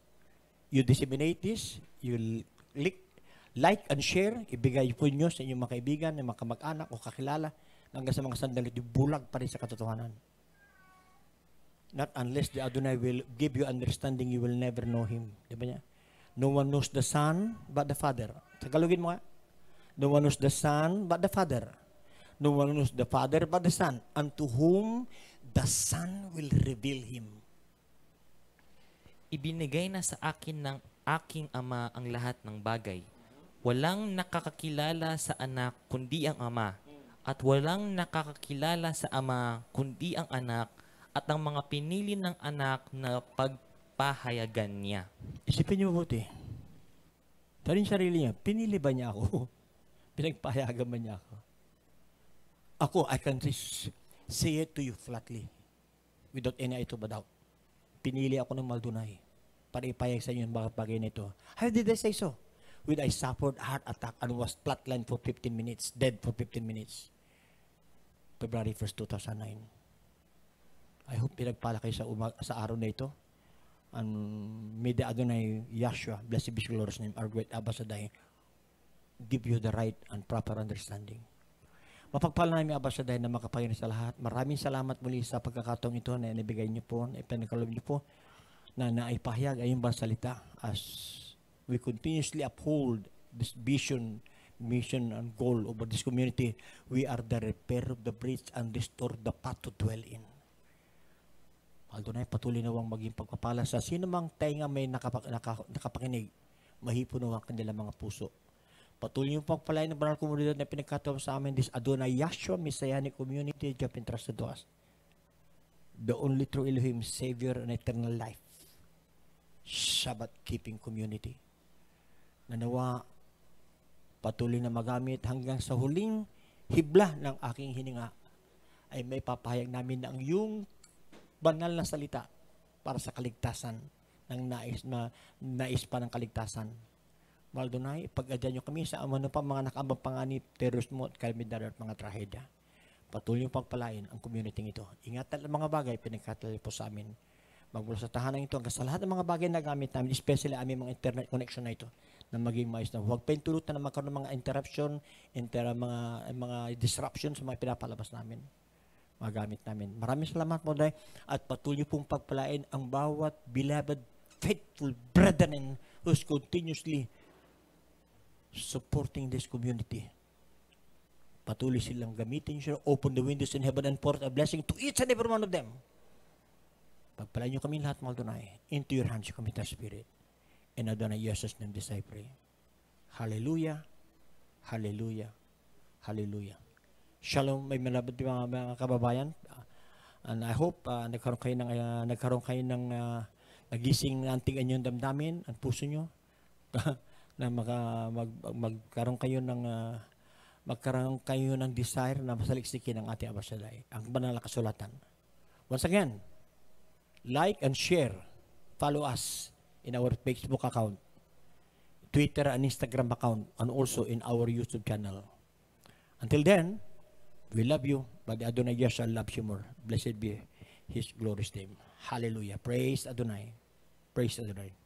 You disseminate this, you'll click, like and share. Ibigay po nyo sa inyong mga kaibigan, mga kamag-anak o kakilala hanggang sa mga sandali bulag pa rin sa katotohanan. Not unless the Adonai will give you understanding, you will never know Him. Di ba niya? No one knows the Son but the Father. Tagalogin mo nga. No one knows the Son but the Father. No one knows the Father but the Son. Unto whom the Son will reveal Him. Ibinigay na sa akin ng aking ama ang lahat ng bagay. Walang nakakakilala sa anak kundi ang ama, at walang nakakakilala sa ama kundi ang anak at ang mga pinili ng anak na pagpahayagan niya. Isipin niyo mabuti. Tarin sarili niya, pinili ba niya ako? Pinagpahayagan ba niya ako? Ako, I can say it to you flatly without any ito ba doubt. Pinili ako ng Maldunay para ipayag sa inyo yung mga bagay nito. How did they say so? With I suffered heart attack and was flatlined for 15 minutes, dead for 15 minutes. February 1st, 2009. I hope pinagpala kayo sa, umag- sa araw na ito. And may the Adonai Yahshua, blessed be your Lord's name, our great Abbasadai, give you the right and proper understanding. Mapagpala namin, Abba Shaddai, na makapaginis sa lahat. Maraming salamat muli sa pagkakataong ito na inibigay niyo po, na ipinagkalob niyo po na naipahayag ay yung bang salita as we continuously uphold this vision, mission, and goal over this community. We are the repair of the breach and restore the path to dwell in. Although na patuloy na wang maging pagpapala sa sino mang tainga may nakapag, naka, nakapakinig, mahipo na ang kanilang mga puso. Patuloy yung pagpalain ng banal komunidad na pinagkataon sa amin this Adonai Yahshua Messianic Community of Japan Trusted The only true Elohim, Savior, and Eternal Life. Sabbath-keeping community. Na patuloy na magamit hanggang sa huling hibla ng aking hininga ay may papayag namin na ang iyong banal na salita para sa kaligtasan ng nais na nais pa ng kaligtasan. Mahal Dunay, pag-adyan nyo kami sa amano pa mga nakabang panganib, terorismo at kalamidad at mga trahedya. Patuloy yung pagpalain ang community ito. Ingatan ang mga bagay pinagkatali po sa amin magmula sa tahanan ito hanggang sa lahat ng mga bagay na gamit namin, especially aming mga internet connection na ito, na maging maayos na. Huwag pa tulutan na magkaroon ng mga interruption, inter mga, mga disruption sa mga pinapalabas namin mga gamit namin. Maraming salamat po dahil at patuloy pong pagpalain ang bawat beloved, faithful brethren who's continuously supporting this community. Patuloy silang gamitin siya. Open the windows in heaven and pour a blessing to each and every one of them. Pagpalain niyo kami lahat, mga Into your hands you commit our spirit. In Adonai Jesus' name this I pray. Hallelujah. Hallelujah. Hallelujah. Shalom, may malabot mga, mga kababayan. Uh, and I hope uh, nagkaroon kayo ng, uh, nagkaroon kayo ng uh, nagising na anting inyong damdamin, ang puso nyo. na maka, mag, magkaroon kayo ng uh, magkaroon kayo ng desire na masaliksikin ang ating Abba ang banal na kasulatan. Once again, like and share. Follow us in our Facebook account, Twitter and Instagram account, and also in our YouTube channel. Until then, we love you, but Adonai Yeshua loves you more. Blessed be His glorious name. Hallelujah. Praise Adonai. Praise Adonai.